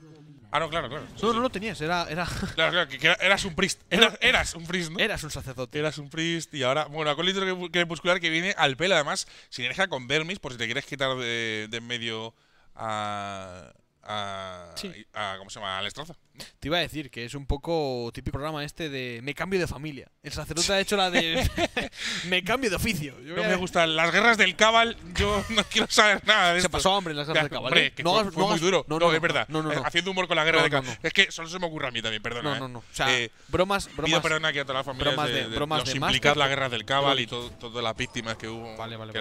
Ah, no, claro, claro. No, no lo tenías, era. Claro, claro, que, eras un priest. Eras, un priest, ¿no? Eras un sacerdote. Eras un priest y ahora. Bueno, acólito crepuscular que viene al pelo, además, sinergia con Vermis, por si te quieres quitar de, de en medio a, a, ¿cómo se llama? al estrozo. Te iba a decir que es un poco típico programa este de me cambio de familia. El sacerdote ha hecho la de me cambio de oficio. no me gusta las guerras del cabal, yo no quiero saber nada de eso Se pasó hambre en las guerras del cabal. ¿eh? no, fue, no, no, No, es verdad. Haciendo humor con la guerra del cabal. Es que solo se me ocurre a mí también, perdona. No, no, ¿eh? no. bromas, eh, bromas. Pido perdón aquí a toda la familia. bromas de, los la guerra del cabal y todas las víctimas que hubo. Vale, vale.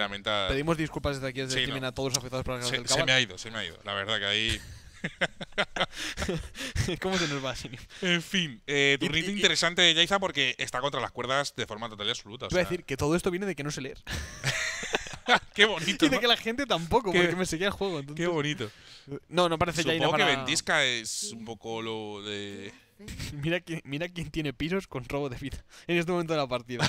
Pedimos disculpas desde aquí, desde a todos los afectados por la guerra del cabal. Se me ha ido, se me ha ido. La verdad que ahí… ¿Cómo se nos va así? En fin, eh, interesante de Jaiza porque está contra las cuerdas de forma total y absoluta. Te voy a decir que todo esto viene de que no sé leer. qué bonito. Y de que la gente tampoco, porque me seguía el juego. Qué bonito. No, no parece Jaina Supongo que Ventisca es un poco lo de. mira, quién, mira quién tiene pisos con robo de vida en este momento de la partida.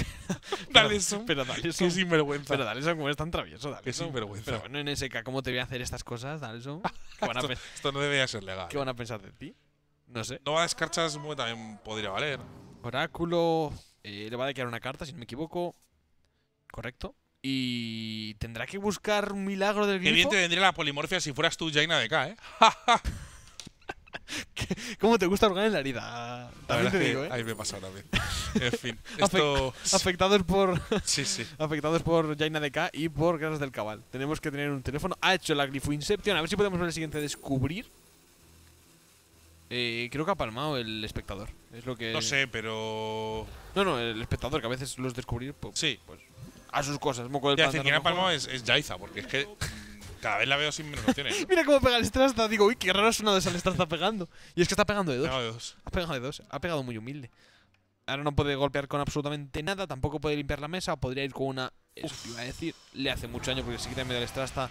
Dale Pero, pero Qué sinvergüenza. Pero eso, como es tan travieso, dale. Qué sinvergüenza. Pero bueno, en SK, ¿cómo te voy a hacer estas cosas, dale? Van esto, no debería ser legal. ¿Qué van ¿eh? a pensar de ti? No sé. No a escarchas también podría valer. Oráculo. Eh, le va a quedar una carta, si no me equivoco. Correcto. Y tendrá que buscar un milagro del grifo. Qué bien te vendría la polimorfia si fueras tú Jaina de K, ¿eh? ¿Cómo te gusta orgar en la herida? También te digo, ¿eh? Ahí me pasa también. En fin, afectados por... sí, sí. Afectados por Jaina K y por Gras del Cabal. Tenemos que tener un teléfono. Ha hecho la glifoincepción. Inception. A ver si podemos ver el siguiente descubrir. Eh, creo que ha palmado el espectador. Es lo que... No sé, pero... No, no, el espectador, que a veces los descubrir... Pues, sí. Pues, a sus cosas. Moco del decir, quien ha palmado es, es Jaiza, porque es que... Cada vez la veo sin menos Mira cómo pega el estrasta Digo, uy, qué raro es una de esas estrasta pegando. Y es que está pegando de dos. Ha pegado de dos. Ha pegado muy humilde. Ahora no puede golpear con absolutamente nada. Tampoco puede limpiar la mesa. O podría ir con una. Eso iba a decir. Le hace mucho daño porque se quita en medio del estrasta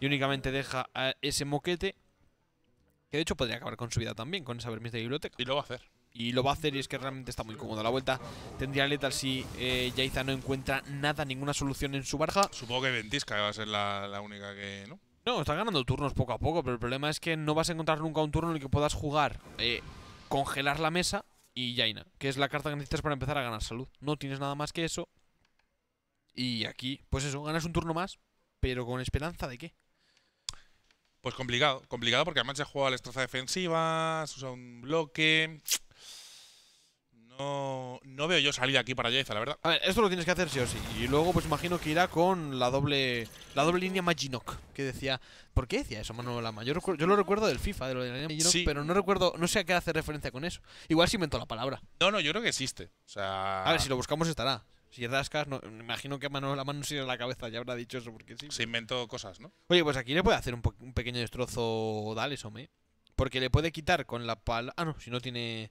Y únicamente deja a ese moquete. Que de hecho podría acabar con su vida también. Con esa vermis de biblioteca. Y lo va a hacer. Y lo va a hacer y es que realmente está muy cómodo. La vuelta tendría letal si eh, no encuentra nada, ninguna solución en su barja. Supongo que Ventisca va a ser la, única que... ¿no? No, está ganando turnos poco a poco, pero el problema es que no vas a encontrar nunca un turno en el que puedas jugar, eh, congelar la mesa y Jaina, que es la carta que necesitas para empezar a ganar salud. No tienes nada más que eso. Y aquí, pues eso, ganas un turno más, pero con esperanza de qué. Pues complicado, complicado porque además se juega la estrofa defensiva, se usa un bloque. No, veo yo salida aquí para Jaiza, la verdad. A ver, esto lo tienes que hacer sí o sí. Y luego, pues imagino que irá con la doble la doble línea Maginok, que decía... ¿Por qué decía eso Manuel Lama? Yo, yo lo recuerdo del FIFA, de lo de la línea pero no recuerdo... No sé a qué hace referencia con eso. Igual se inventó la palabra. No, no, yo creo que existe. O sea... A ver, si lo buscamos estará. Si rascas, no, imagino que Manolo Lama no se la cabeza, ya habrá dicho eso, porque sí. Se inventó cosas, ¿no? Oye, pues aquí le puede hacer un, pequeño destrozo Dales, Porque le puede quitar con la pala... Ah, no, si no tiene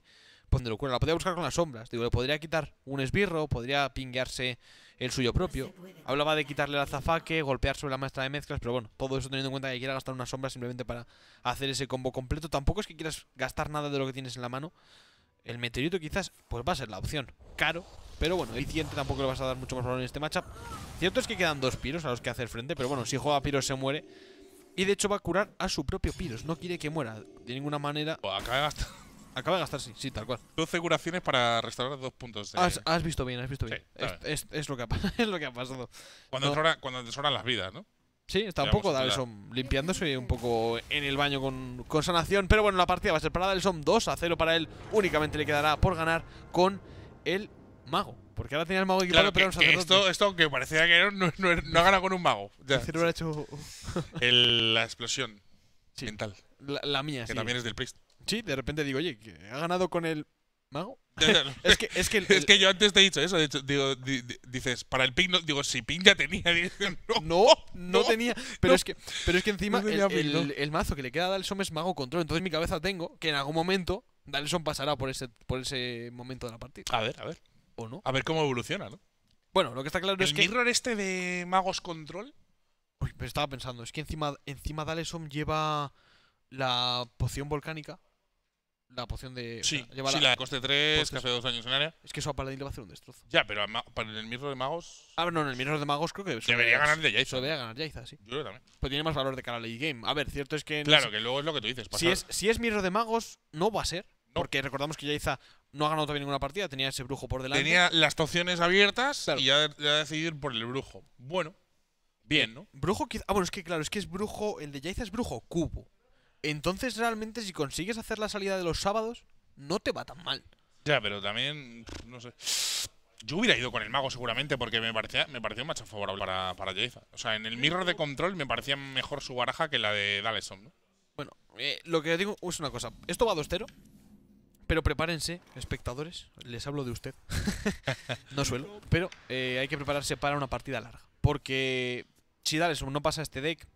pues de locura. La podría buscar con las sombras. Digo, le podría quitar un esbirro, podría pinguearse el suyo propio. Hablaba de quitarle el azafaque, golpear sobre la maestra de mezclas, pero bueno, todo eso teniendo en cuenta que quiera gastar una sombra simplemente para hacer ese combo completo. Tampoco es que quieras gastar nada de lo que tienes en la mano. El meteorito quizás pues va a ser la opción. Caro, pero bueno, eficiente tampoco le vas a dar mucho más valor en este matchup. Cierto es que quedan dos piros a los que hacer frente, pero bueno, si juega piros se muere. Y de hecho va a curar a su propio piros, no quiere que muera de ninguna manera. Acaba de gastar Acaba de gastar, sí, sí, tal cual. dos curaciones para restaurar dos puntos. Has, visto bien, has visto bien. es, lo que ha, pasado. Cuando, no. las vidas, ¿no? Sí, está un poco Dalsom limpiándose un poco en el baño con, sanación. Pero bueno, la partida va a ser para Dalsom 2 a 0 para él. Únicamente le quedará por ganar con el mago. Porque ahora tenía el mago equipado, claro, pero que, que esto, esto, aunque parecía que no, no, ha ganado con un mago. El ha hecho. la explosión mental. La, mía, que también es del Priest. Sí, de repente digo, oye, ha ganado con el mago. es, que, yo antes te he dicho eso. dices, para el ping, digo, si ping ya tenía. no, no, tenía. Pero, es que, pero es que encima el, mazo que le queda a Dalson es mago control. Entonces, mi cabeza tengo que en algún momento Dalson pasará por ese, por ese momento de la partida. A ver, a ver. ¿O no? A ver cómo evoluciona, ¿no? Bueno, lo que está claro es que. ¿El error este de magos control? Uy, estaba pensando, es que encima, encima Dalesom lleva la poción volcánica la poción de. Sí, la, de coste 3, que hace dos años en área. Es que eso a Paladín le va a hacer un destrozo. Ya, pero en para el Mirror de Magos. Ah, no, en el Mirror de Magos creo que. Debería ganar de Yaiza. Debería ganar sí. Yo creo también. Pues tiene más valor de cara a late game. A ver, cierto es que. Claro, que luego es lo que tú dices. Si es, si es Mirror de Magos, no va a ser. Porque recordamos que Yaiza no ha ganado todavía ninguna partida, tenía ese brujo por delante. Tenía las opciones abiertas y ya, ha decidir por el brujo. Bueno, bien, ¿no? Brujo Ah, bueno, es que claro, es que es brujo. El de Jaiza es brujo cubo entonces realmente si consigues hacer la salida de los sábados, no te va tan mal. Ya, pero también, no sé. Yo hubiera ido con el mago seguramente porque me parecía, me parecía un macho favorable para, para O sea, en el mirror de control me parecía mejor su baraja que la de Daleson, ¿no? Bueno, eh, lo que digo es una cosa. Esto va a 2-0, pero prepárense, espectadores. Les hablo de usted. no suelo. Pero eh, hay que prepararse para una partida larga. Porque si Daleson no pasa este deck,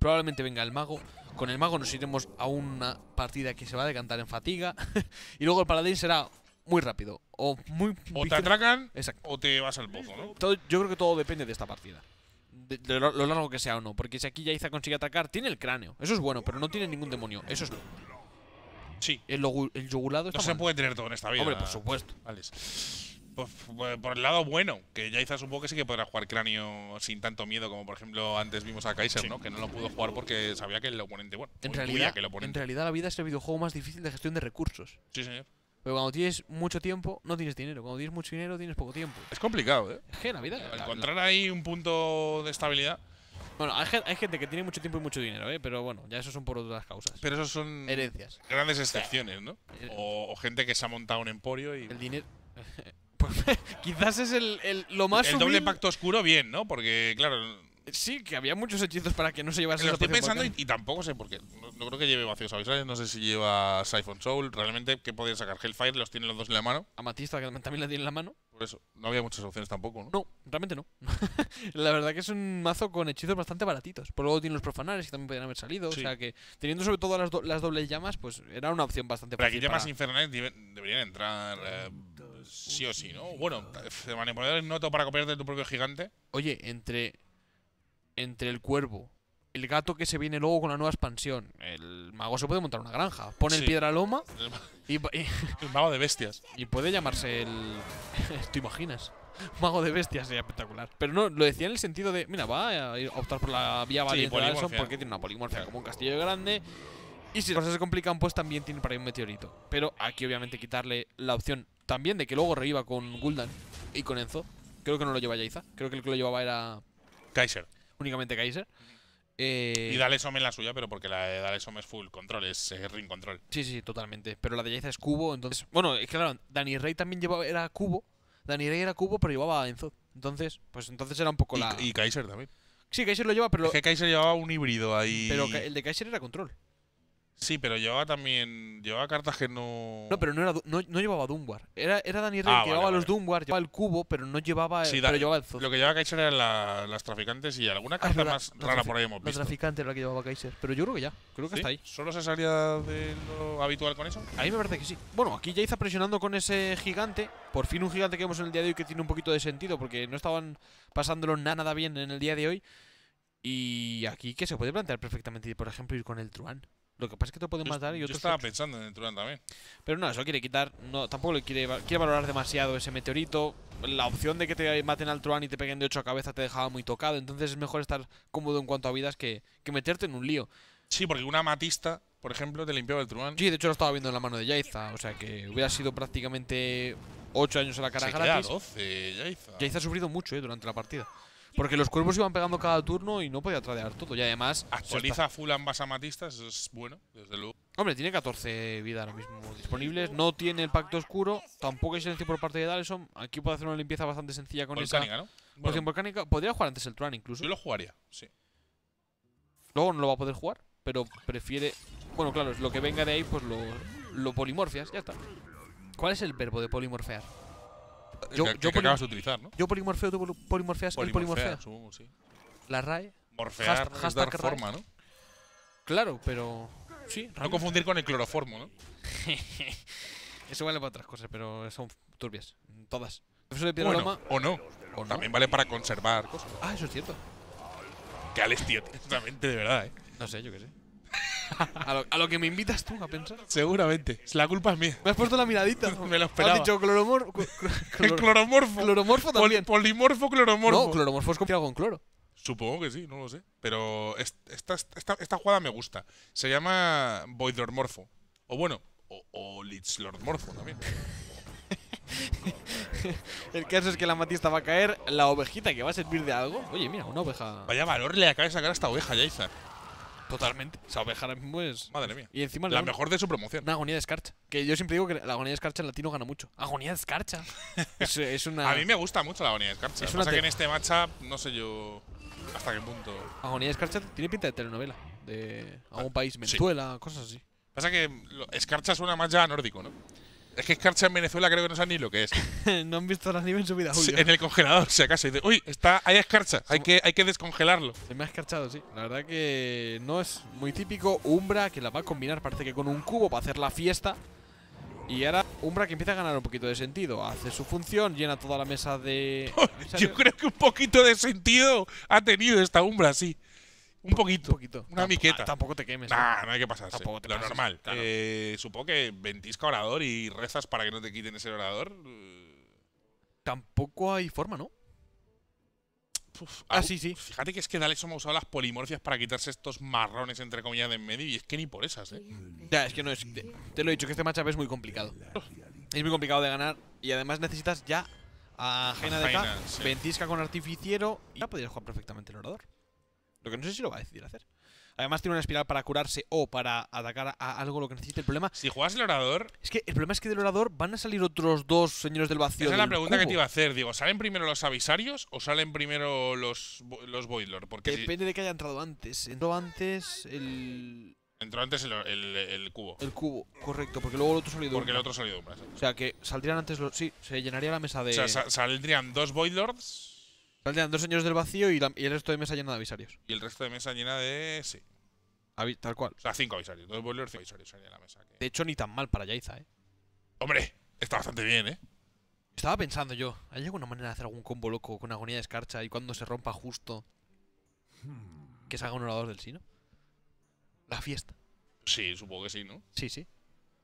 probablemente venga el mago con el mago nos iremos a una partida que se va a decantar en fatiga. y luego el paladín será muy rápido. O muy. O te atracan o te vas al pozo, ¿no? yo creo que todo depende de esta partida. De, lo, largo que sea o no. Porque si aquí Yaiza consigue atacar, tiene el cráneo. Eso es bueno, pero no tiene ningún demonio. Eso es. Sí. El, el yogulado está No se puede tener todo en esta vida. Hombre, por supuesto. Vale por, el lado bueno, que ya quizás un poco que sí que podrá jugar cráneo sin tanto miedo, como por ejemplo antes vimos a Kaiser, ¿no? Que no lo pudo jugar porque sabía que el oponente, bueno, en realidad, que el oponente. En realidad la vida es el videojuego más difícil de gestión de recursos. Sí, señor. Pero cuando tienes mucho tiempo, no tienes dinero. Cuando tienes mucho dinero, tienes poco tiempo. Es complicado, ¿eh? Es la vida. encontrar ahí un punto de estabilidad. Bueno, hay, gente que tiene mucho tiempo y mucho dinero, ¿eh? pero bueno, ya eso son por otras causas. Pero eso son herencias. Grandes excepciones, ¿no? Eh, o, o gente que se ha montado un emporio y. El dinero. Pues, quizás es el, lo más. El doble pacto oscuro, bien, ¿no? Porque, claro. Sí, que había muchos hechizos para que no se llevase Lo estoy pensando y, tampoco sé por qué. No, creo que lleve vacíos avisales, no sé si lleva Siphon Soul. Realmente, ¿qué podía sacar? Hellfire, los tiene los dos en la mano. Amatista, que también la tiene en la mano. Por eso, no había muchas opciones tampoco, ¿no? No, realmente no. la verdad que es un mazo con hechizos bastante baratitos. Por luego tiene los profanares que también podrían haber salido. O sea que, teniendo sobre todo las, las dobles llamas, pues era una opción bastante Pero Aquí llamas infernales deberían entrar. Eh, sí o sí, ¿no? Bueno, manipular el noto para copiarte tu propio gigante. Oye, entre, entre el cuervo, el gato que se viene luego con la nueva expansión, el mago se puede montar una granja. Pone el piedra loma y, El mago de bestias. Y puede llamarse el... tú imaginas? Mago de bestias sería espectacular. Pero no, lo decía en el sentido de, mira, va a optar por la vía valiente sí, Alson porque tiene una polimorfia como un castillo grande. Y si las cosas se complican, pues también tiene para ir un meteorito. Pero aquí, obviamente, quitarle la opción también de que luego reviva con Gul'dan y con Enzo. Creo que no lo lleva Yaiza. Creo que el que lo llevaba era... Kaiser. Únicamente Kaiser. Y eh, Dale Some la suya, pero porque la de Dale es full control, es, ring control. Sí, sí, totalmente. Pero la de Yaiza es cubo, entonces... Bueno, es que claro, Dani Rey también llevaba, era cubo. Dani Rey era cubo, pero llevaba a Enzo. Entonces, pues entonces era un poco la... Y Kaiser también. Sí, Kaiser lo llevaba, pero... que Kaiser llevaba un híbrido ahí... Pero el de Kaiser era control. Sí, pero llevaba también. Llevaba cartas que no. No, pero no, era, no, llevaba Dunwar. Era, era Dani ah, que llevaba los Dunwar, llevaba el cubo, pero no llevaba. el Zod. Lo que llevaba Kaiser eran las traficantes y alguna ah, carta más rara por ahí hemos La traficante la que llevaba Kaiser. Pero yo creo que ya. Creo que está ahí. ¿Solo se salía de lo habitual con eso? A mí me parece que sí. Bueno, aquí ya está presionando con ese gigante. Por fin un gigante que vemos en el día de hoy que tiene un poquito de sentido porque no estaban pasándolo nada bien en el día de hoy. Y aquí que se puede plantear perfectamente, por ejemplo, ir con el Truan. Lo que pasa es que te pueden matar y otros. Yo estaba pensando en el también. Pero no, eso quiere quitar. No, tampoco le quiere, valorar demasiado ese meteorito. La opción de que te maten al Truan y te peguen de ocho a cabeza te dejaba muy tocado. Entonces es mejor estar cómodo en cuanto a vidas que, meterte en un lío. Sí, porque una matista, por ejemplo, te limpiaba el Truan. Sí, de hecho lo estaba viendo en la mano de Yaiza. O sea que hubiera sido prácticamente 8 años a la cara Se gratis. Queda 12, Yaiza. ha sufrido mucho eh, durante la partida. Porque los cuervos iban pegando cada turno y no podía tradear todo. Y además. Actualiza a full ambas amatistas, es bueno, desde luego. Hombre, tiene 14 vidas ahora mismo disponibles. No tiene el pacto oscuro. Tampoco hay silencio por parte de Daleson. Aquí puede hacer una limpieza bastante sencilla con volcánica, ¿no? ¿no? volcánica. Podría jugar antes el Tran incluso. Yo lo jugaría, sí. Luego no lo va a poder jugar, pero prefiere. Bueno, claro, lo que venga de ahí, pues lo, lo polimorfias. Ya está. ¿Cuál es el verbo de polimorfear? yo, que, yo acabas de utilizar, ¿no? Yo polimorfeo, tú polimorfeas, él polimorfea. La RAE. Morfear hashtag, dar forma, ¿no? Claro, pero... Sí, no confundir con el cloroformo, ¿no? Eso vale para otras cosas, pero son turbias. Todas. Eso de bueno, o, no. o También vale para conservar cosas. Ah, eso es cierto. Que Alex, tío, exactamente, de verdad, ¿eh? No sé, yo qué sé a, lo, que me invitas tú a pensar. Seguramente. La culpa es mía. Me has puesto la miradita. me lo esperaba. Has dicho cloromorfo. cloromorfo. Cloromorfo también. polimorfo, cloromorfo. No, cloromorfo es copiado con cloro. Supongo que sí, no lo sé. Pero esta, jugada me gusta. Se llama voidormorfo. O bueno, o, o también. el caso es que la matista va a caer, la ovejita que va a servir de algo. Oye, mira, una oveja. Vaya valor le acaba de sacar a esta oveja, Jaizar. Totalmente. O Madre mía. Y encima la mejor de su promoción. agonía de escarcha. Que yo siempre digo que la agonía de escarcha en latino gana mucho. Agonía de escarcha. es, una... A mí me gusta mucho la agonía de escarcha. que en este matchup no sé yo hasta qué punto. Agonía de escarcha tiene pinta de telenovela. De algún ah, país, Venezuela, cosas así. Pasa que Escarcha es una ya nórdico, ¿no? Es que escarcha en Venezuela creo que no saben ni lo que es. no han visto la nieve en su vida, Julio. en el congelador, si acaso. uy, está, hay escarcha, hay que, hay que descongelarlo. Se me ha escarchado, sí. La verdad que no es muy típico. Umbra, que la va a combinar, parece que con un cubo para hacer la fiesta. Y ahora Umbra que empieza a ganar un poquito de sentido. Hace su función, llena toda la mesa de... Yo creo que un poquito de sentido ha tenido esta Umbra, sí. Un poquito. Un poquito. Una miqueta. Ah, tampoco te quemes. ¿eh? no hay que pasarse. Lo normal. Eh, supongo que ventisca orador y rezas para que no te quiten ese orador. Tampoco hay forma, ¿no? así ah, sí, sí. Fíjate que es que Dalex hemos usado las polimorfias para quitarse estos marrones, entre comillas, de en medio. Y es que ni por esas, ¿eh? Ya, es que no es. Te, lo he dicho, que este matchup es muy complicado. Es muy complicado de ganar. Y además necesitas ya a de K, Ventisca con Artificiero. Y ya podrías jugar perfectamente el orador. Lo que no sé si lo va a decidir hacer. Además tiene una espiral para curarse o para atacar a algo lo que necesita El problema... Si juegas el orador... Es que el problema es que del orador van a salir otros dos señores del vacío. Esa es la pregunta que te iba a hacer. Digo, ¿salen primero los avisarios o salen primero los, los boiler? Depende de que haya entrado antes. Entró antes el... Entró antes el, cubo. El cubo, correcto, porque luego el otro salió Porque el otro salido. O sea que saldrían antes los. Sí, se llenaría la mesa de. O sea, saldrían dos boilers. Faltan dos señores del vacío y, el resto de mesa llena de avisarios. Y el resto de mesa llena de. Sí. tal cual. O cinco avisarios. De hecho, ni tan mal para Yaiza, eh. Hombre, está bastante bien, eh. Estaba pensando yo, ¿hay alguna manera de hacer algún combo loco con agonía de escarcha y cuando se rompa justo que salga un orador del sino? La fiesta. Sí, supongo que sí, ¿no? Sí, sí.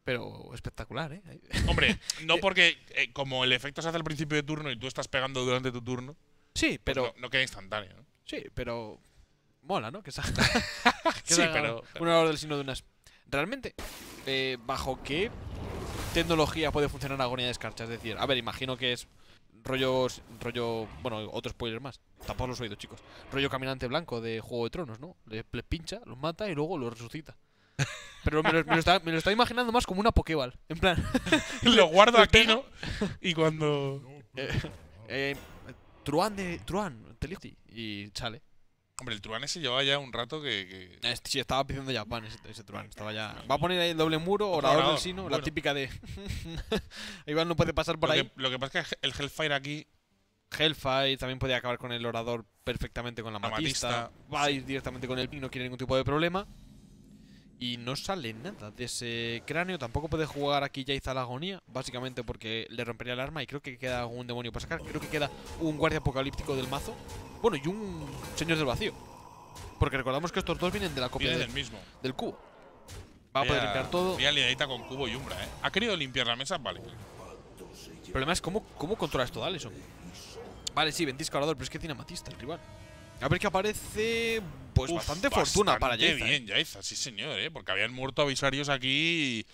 Pero espectacular, ¿eh? Hombre, no porque eh, como el efecto se hace al principio de turno y tú estás pegando durante tu turno, Sí, pues pero. no, queda instantáneo. Sí, pero. Mola, ¿no? Que salga. sí, pero, Un del signo de unas. Realmente, eh, ¿bajo qué tecnología puede funcionar agonía de escarcha? Es decir, a ver, imagino que es rollo, bueno, otro spoiler más. Tampoco los oídos, chicos. Rollo caminante blanco de Juego de Tronos, ¿no? Le, pincha, lo mata y luego lo resucita. Pero me lo, estoy está, imaginando más como una Pokéball. En plan. lo guardo aquí, ¿no? Y cuando. eh, eh Truan de. Eh, Truan, te Y sale. Hombre, el Truan ese llevaba ya un rato que. que... sí, estaba pidiendo ya pan ese, Truan. Estaba ya. Va a poner ahí el doble muro, orador del sino, la típica de. Igual no puede pasar por ahí. lo que pasa es que el Hellfire aquí. Hellfire también podía acabar con el orador perfectamente con la, matista. Va a ir directamente con él y no quiere ningún tipo de problema. Y no sale nada de ese cráneo. Tampoco puede jugar aquí a la agonía. Básicamente porque le rompería el arma. Y creo que queda algún demonio para sacar. Creo que queda un guardia apocalíptico del mazo. Bueno, y un señor del vacío. Porque recordamos que estos dos vienen de la copia del, cubo. Va a poder limpiar todo. Vía con cubo y umbra, ¿eh? ¿Ha querido limpiar la mesa? Vale. El problema es cómo, cómo controlas todo, Alison. Vale, sí, ventisca orador, pero es que tiene matista el rival. A ver qué aparece pues bastante, fortuna para Bastante ¿eh? bien, Yaiza, sí señor, ¿eh? porque habían muerto avisarios aquí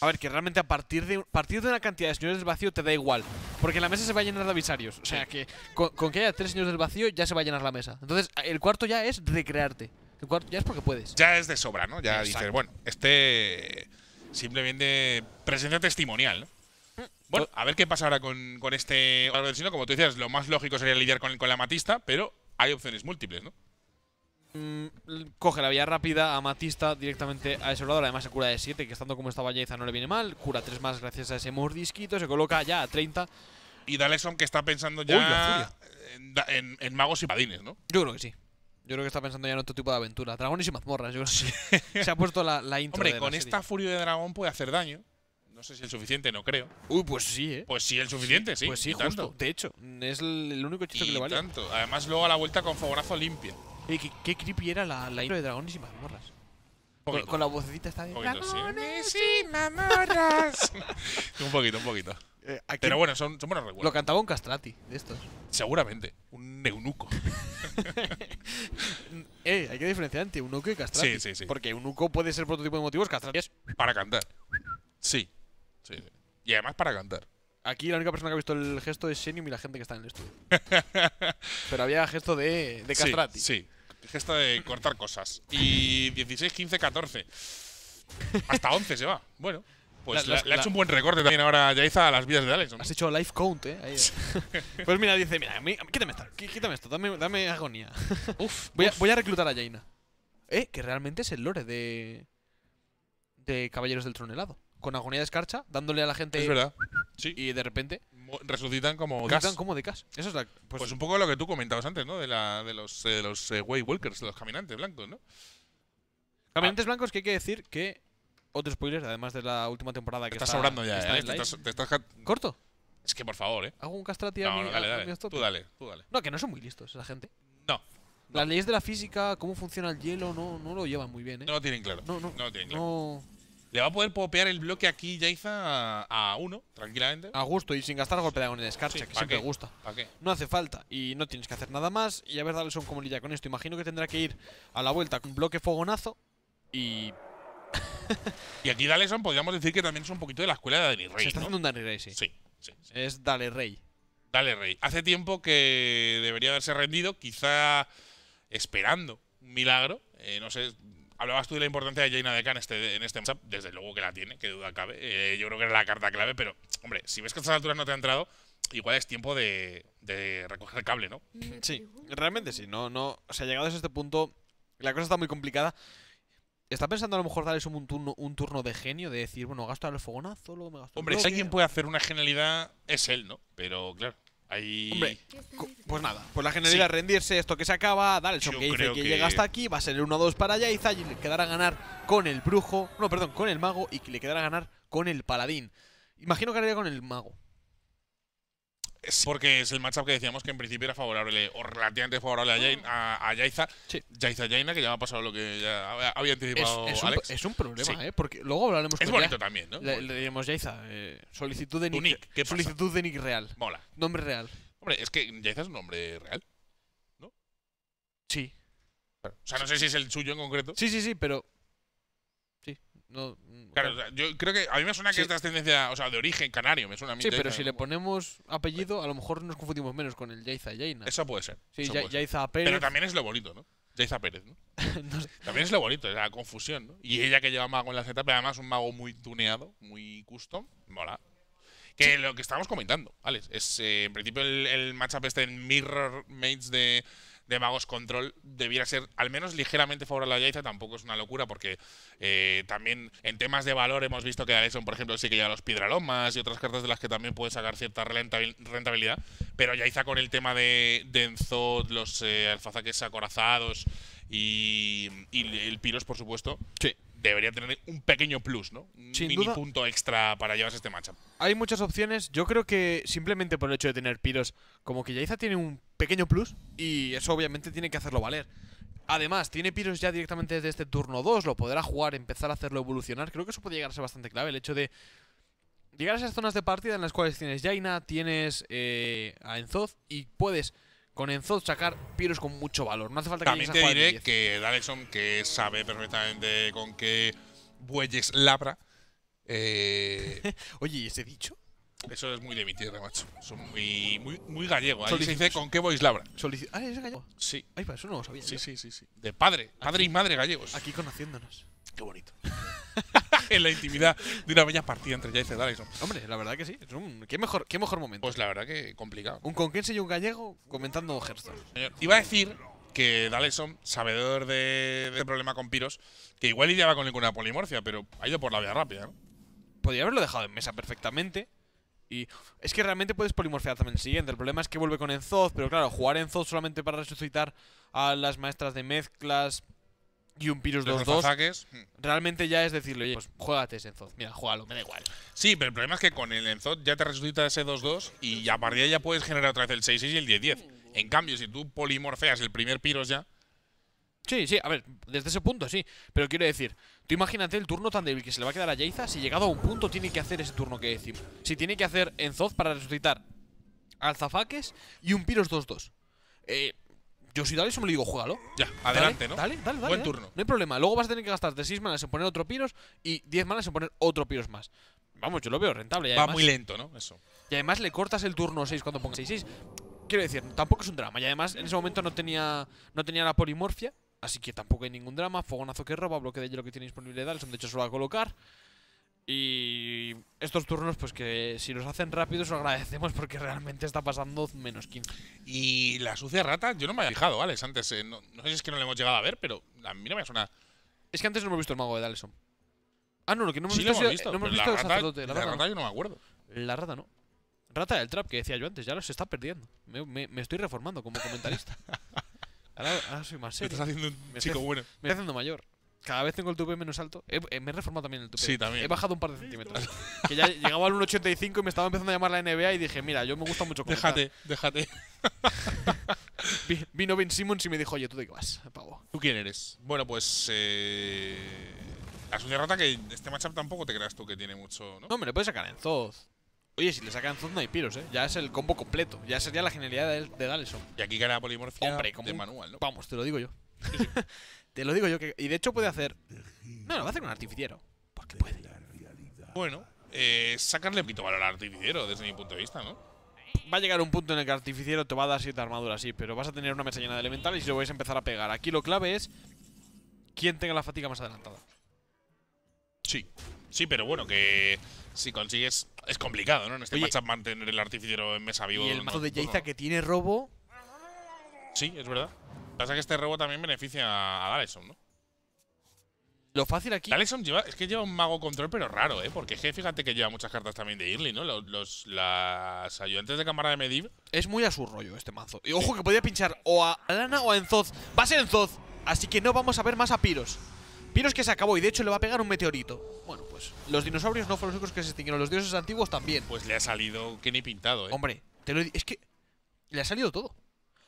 A ver, que realmente a partir de, partir de una cantidad de señores del vacío te da igual. Porque la mesa se va a llenar de avisarios. O sea que con, que haya tres señores del vacío ya se va a llenar la mesa. Entonces el cuarto ya es recrearte. El cuarto ya es porque puedes. Ya es de sobra, ¿no? Ya dices, bueno, este simplemente presencia testimonial, ¿no? Mm. Bueno, a ver qué pasa ahora con, con este Como tú decías, lo más lógico sería lidiar con, con la matista, pero hay opciones múltiples, ¿no? Mm, coge la vía rápida a Matista directamente a ese lado Además, se cura de 7, que estando como esta Jaiza no le viene mal. Cura 3 más gracias a ese mordisquito. Se coloca ya a 30. Y son que está pensando ya en, magos y padines, ¿no? Yo creo que sí. Yo creo que está pensando ya en otro tipo de aventura. Dragones y mazmorras, yo sí. se ha puesto la, Hombre, con esta furia de dragón puede hacer daño. No sé si el suficiente, no creo. Uy, pues sí, ¿eh? Pues sí, el suficiente, sí. Pues sí, justo. De hecho, es el único hechizo que le vale. tanto. Además, luego a la vuelta con fogonazo limpio qué, creepy era la, la intro de Dragones y Mazmorras. Con, la vocecita está de Dragones y Mamorras! un poquito, un poquito. Eh, Pero bueno, son, son, buenos recuerdos. Lo cantaba un castrati de estos. Seguramente. Un eunuco. eh, hay que diferenciar entre eunuco y castrati. Sí, sí, sí. Porque eunuco puede ser por otro tipo de motivos, castrati es... Para cantar. Sí. sí. Y además para cantar. Aquí la única persona que ha visto el gesto es Senium y la gente que está en el estudio. Pero había gesto de, Castrati. sí gesta de cortar cosas. Y 16, 15, 14. Hasta 11 se va. Bueno. Pues le ha hecho un buen recorte también ahora Yaiza a las vidas de Alex. Has hecho life count, ¿eh? eh. pues mira, dice, mira, quítame esto, quítame esto, dame, agonía. uf, voy, A, voy, A, reclutar a Jaina. Eh, que realmente es el lore de... De Caballeros del Tronelado. Con agonía de escarcha, dándole a la gente... Es verdad. Sí. Y de repente resucitan como como de gas. Eso pues, pues, un poco lo que tú comentabas antes, ¿no? De, la, de los, eh, los eh, Waywalkers, los caminantes blancos, ¿no? Caminantes blancos que hay que decir que. Otro spoiler, además de la última temporada que te está, sobrando ya, ¿eh? Corto. Es que por favor, ¿eh? Hago un no, dale, Tú dale, No, que no son muy listos la gente. No. Las leyes de la física, cómo funciona el hielo, no, no lo llevan muy bien, ¿eh? No lo tienen claro. No, lo tienen claro. No. Le va a poder popear el bloque aquí Jaiza a, uno, tranquilamente. A gusto y sin gastar golpe de con el escarcha, que siempre gusta. gusta. Qué? No hace falta y no tienes que hacer nada más. Y a ver, son cómo lidia con esto. Imagino que tendrá que ir a la vuelta con bloque fogonazo y y aquí son podríamos decir que también es un poquito de la escuela de Dani Rey. Se está haciendo un Dani Rey, sí. Es Dale Rey. Dale Rey. Hace tiempo que debería haberse rendido, quizá esperando un milagro. Eh, no sé, Hablabas tú de la importancia de Jaina de en este, en este matchup. Desde luego que la tiene, que duda cabe. Eh, yo creo que era la carta clave, pero, hombre, si ves que a estas alturas no te ha entrado, igual es tiempo de, recoger el cable, ¿no? Mm, sí, realmente sí. No, no, o sea, llegado a este punto, la cosa está muy complicada. ¿Está pensando a lo mejor darles un turno, un turno de genio? De decir, bueno, gasto el fogonazo, luego gasto Hombre, si alguien puede hacer una genialidad, es él, ¿no? Pero claro. Hombre, pues nada, pues la generalidad rendirse, esto que se acaba, dar el que, dice que llega hasta aquí, va a ser el 1-2 para Yaiza y le quedará a ganar con el brujo, no, perdón, con el mago y le quedará a ganar con el paladín. Imagino que haría con el mago. Porque es el matchup que decíamos que en principio era favorable o relativamente favorable a, Yain, a, a Yaiza. Sí. que ya me ha pasado lo que había anticipado es, Alex. Un, es un problema, ¿eh? Porque luego hablaremos con Es bonito también, ¿no? Le, diríamos Jaiza. Eh, solicitud de Nick. ¿qué solicitud de Nick real. Mola. Nombre real. Hombre, es que Yaiza es un nombre real. ¿No? Sí. O sea, no sé si es el suyo en concreto. Sí, sí, sí, pero. Sí. No, Claro, yo creo que a mí me suena que esta es tendencia, o sea, de origen canario, me suena a mí. Sí, pero si le ponemos apellido, a lo mejor nos confundimos menos con el Jaiza Jaina. Eso puede ser. Sí, ya, Pérez. Pero también es lo bonito, ¿no? Jaiza Pérez, ¿no? También es lo bonito, es la confusión, ¿no? Y ella que lleva mago en la Z, pero además un mago muy tuneado, muy custom, mola. Que lo que estamos comentando, Alex, es eh, en principio el, el matchup este en Mirror Mates de de Magos Control debiera ser al menos ligeramente favorable a Yaiza, tampoco es una locura porque eh, también en temas de valor hemos visto que Alesson, por ejemplo, sí que lleva los piedralomas y otras cartas de las que también puede sacar cierta rentabilidad, pero Yaiza con el tema de, de los eh, alfazaques acorazados y, y el Piros, por supuesto, sí debería tener un pequeño plus, ¿no? Un mini punto extra para llevarse este matchup. Hay muchas opciones. Yo creo que simplemente por el hecho de tener Piros, como que Yaiza tiene un pequeño plus y eso obviamente tiene que hacerlo valer. Además, tiene Piros ya directamente desde este turno 2, lo podrá jugar, empezar a hacerlo evolucionar. Creo que eso puede llegar a ser bastante clave, el hecho de llegar a esas zonas de partida en las cuales tienes Jaina, tienes eh, a Enzoz y puedes con Enzo sacar piros con mucho valor. No hace falta que También te diré que Dalexon, que sabe perfectamente con qué bueyes labra. Eh... Oye, ¿y ese dicho? Eso es muy de mi tierra, macho. Son muy, muy, muy gallego. ¿eh? Ahí se dice con qué bueyes labra. ah, ¿es gallego? Sí. Ay, para eso no lo sabía. Sí, sí, sí, sí. De padre. Padre y madre gallegos. Aquí conociéndonos. Qué bonito. en la intimidad de una bella partida entre Jace y Hombre, la verdad que sí. ¿Qué, mejor, qué mejor momento. Pues la verdad que complicado. Un conquense y un gallego comentando Hearthstone. iba a decir que Daleson, sabedor de, este problema con Piros, que igual lidiaba con ninguna polimorfia, pero ha ido por la vía rápida, ¿no? Podría haberlo dejado en mesa perfectamente. Y es que realmente puedes polimorfear también el siguiente. El problema es que vuelve con Enzoz, pero claro, jugar Enzoz solamente para resucitar a las maestras de mezclas y un piros 2-2, hmm. realmente ya es decirle, oye, pues juégate ese enzoth, mira, juégalo, me da igual. Sí, pero el problema es que con el enzoth ya te resucita ese 2-2 y a partir de ahí ya puedes generar otra vez el 6-6 y el 10-10. En cambio, si tú polimorfeas el primer piros ya... Sí, sí, a ver, desde ese punto sí, pero quiero decir, tú imagínate el turno tan débil que se le va a quedar a Jayza si llegado a un punto tiene que hacer ese turno que decimos. Si tiene que hacer enzoth para resucitar al Zafaques y un piros 2-2. Eh, yo soy me lo digo, juégalo. Ya, adelante, ¿no? Dale, dale, dale. Buen eh. turno. No hay problema. Luego vas a tener que gastar de 6 manas en poner otro piros y 10 manas en poner otro piros más. Vamos, yo lo veo rentable. Va muy lento, ¿no? Eso. Y además le cortas el turno 6 cuando pongas 6-6. Quiero decir, tampoco es un drama. Y además en ese momento no tenía, no tenía la polimorfia. Así que tampoco hay ningún drama. Fogonazo que roba, bloque de hielo que tiene disponibilidad. Son de hecho solo a colocar. Y estos turnos, pues que si los hacen rápidos, lo agradecemos porque realmente está pasando menos 15. Y la sucia rata, yo no me había fijado, Alex, antes. Eh, no, sé si es que no le hemos llegado a ver, pero a mí no me suena. Es que antes no hemos visto el mago de Daleson. Ah, no, lo que no hemos visto, visto, la rata, La, rata, yo no me acuerdo. La rata no. Rata del trap que decía yo antes, ya se está perdiendo. Me, estoy reformando como comentarista. ahora, soy más serio. Me estás haciendo un chico bueno. haciendo mayor cada vez tengo el tupe menos alto. Eh, me he reformado también el tupe. Sí, también. He bajado un par de centímetros. que ya llegaba al 1,85 y me estaba empezando a llamar la NBA y dije, mira, yo me gusta mucho comentar. Déjate, déjate. Vino Ben Simmons y me dijo, oye, ¿tú de qué vas, pavo? ¿Tú quién eres? Bueno, pues... Eh... una rata que este matchup tampoco te creas tú que tiene mucho, ¿no? me lo puedes sacar en Zod. Oye, si le sacan Zoz no hay piros, ¿eh? Ya es el combo completo. Ya sería la genialidad de, de Y aquí gana polimorfia de manual, ¿no? Vamos, te lo digo yo. Te lo digo yo que. Y de hecho puede hacer. No, va a hacer un artificiero. Porque pues puede. Bueno, eh, sacarle poquito valor al artificiero, desde mi punto de vista, ¿no? Va a llegar un punto en el que el artificiero te va a dar siete armaduras, sí, pero vas a tener una mesa llena de elementales y lo vais a empezar a pegar. Aquí lo clave es quién tenga la fatiga más adelantada. Sí, sí, pero bueno, que si consigues. Es complicado, ¿no? En este matchup mantener el artificiero en mesa vivo. Y el mazo de Jaiza que tiene robo. Sí, es verdad. Pasa que este rebo también beneficia a Daleson, ¿no? Lo fácil aquí. Daleson lleva, es que lleva un mago control, pero raro, ¿eh? Porque fíjate que lleva muchas cartas también de Early, ¿no? Los, las ayudantes de cámara de Medivh. Es muy a su rollo este mazo. Y ojo que podía pinchar o a Lana o a Enzoz. Va a ser Enzoz, así que no vamos a ver más a Piros. Piros que se acabó y de hecho le va a pegar un meteorito. Bueno, pues los dinosaurios no fueron los únicos que se extinguieron, los dioses antiguos también. Pues le ha salido que ni pintado, ¿eh? Hombre, te lo, es que le ha salido todo.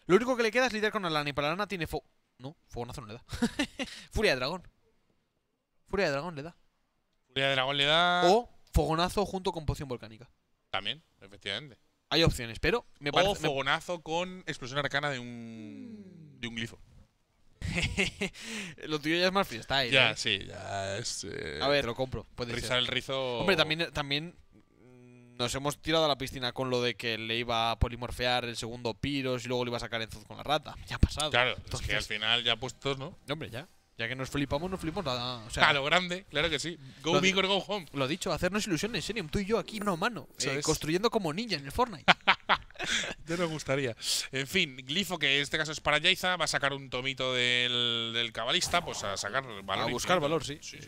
Lo único que le queda es lidiar con Alana. Y para lana tiene fo... No, fogonazo no le da. Furia de dragón. Furia de dragón le da. Furia de dragón le da... O fogonazo junto con poción volcánica. También, efectivamente. Hay opciones, pero me parece... O fogonazo con explosión arcana de un... De un glifo. lo tuyo ya es más freestyle. Ya, ¿eh? sí, ya es. Eh, a ver, lo compro. Puede rizar el rizo. Hombre, también, también nos hemos tirado a la piscina con lo de que le iba a polimorfear el segundo Piros y luego le iba a sacar Zuz con la rata. Ya ha pasado. Claro, es que al final ya puestos, ¿no? Hombre, ya. Ya que nos flipamos, no flipamos nada. Ah, o sea, lo grande, claro que sí. Go big or go home. Lo dicho, hacernos ilusiones, Serium. Tú y yo aquí, no, a mano, eh, construyendo como ninja en el Fortnite. ya me gustaría. En fin, Glifo, que en este caso es para Jaiza, va a sacar un tomito del, del cabalista, pues a sacar valor. A buscar valor, sí. Sí,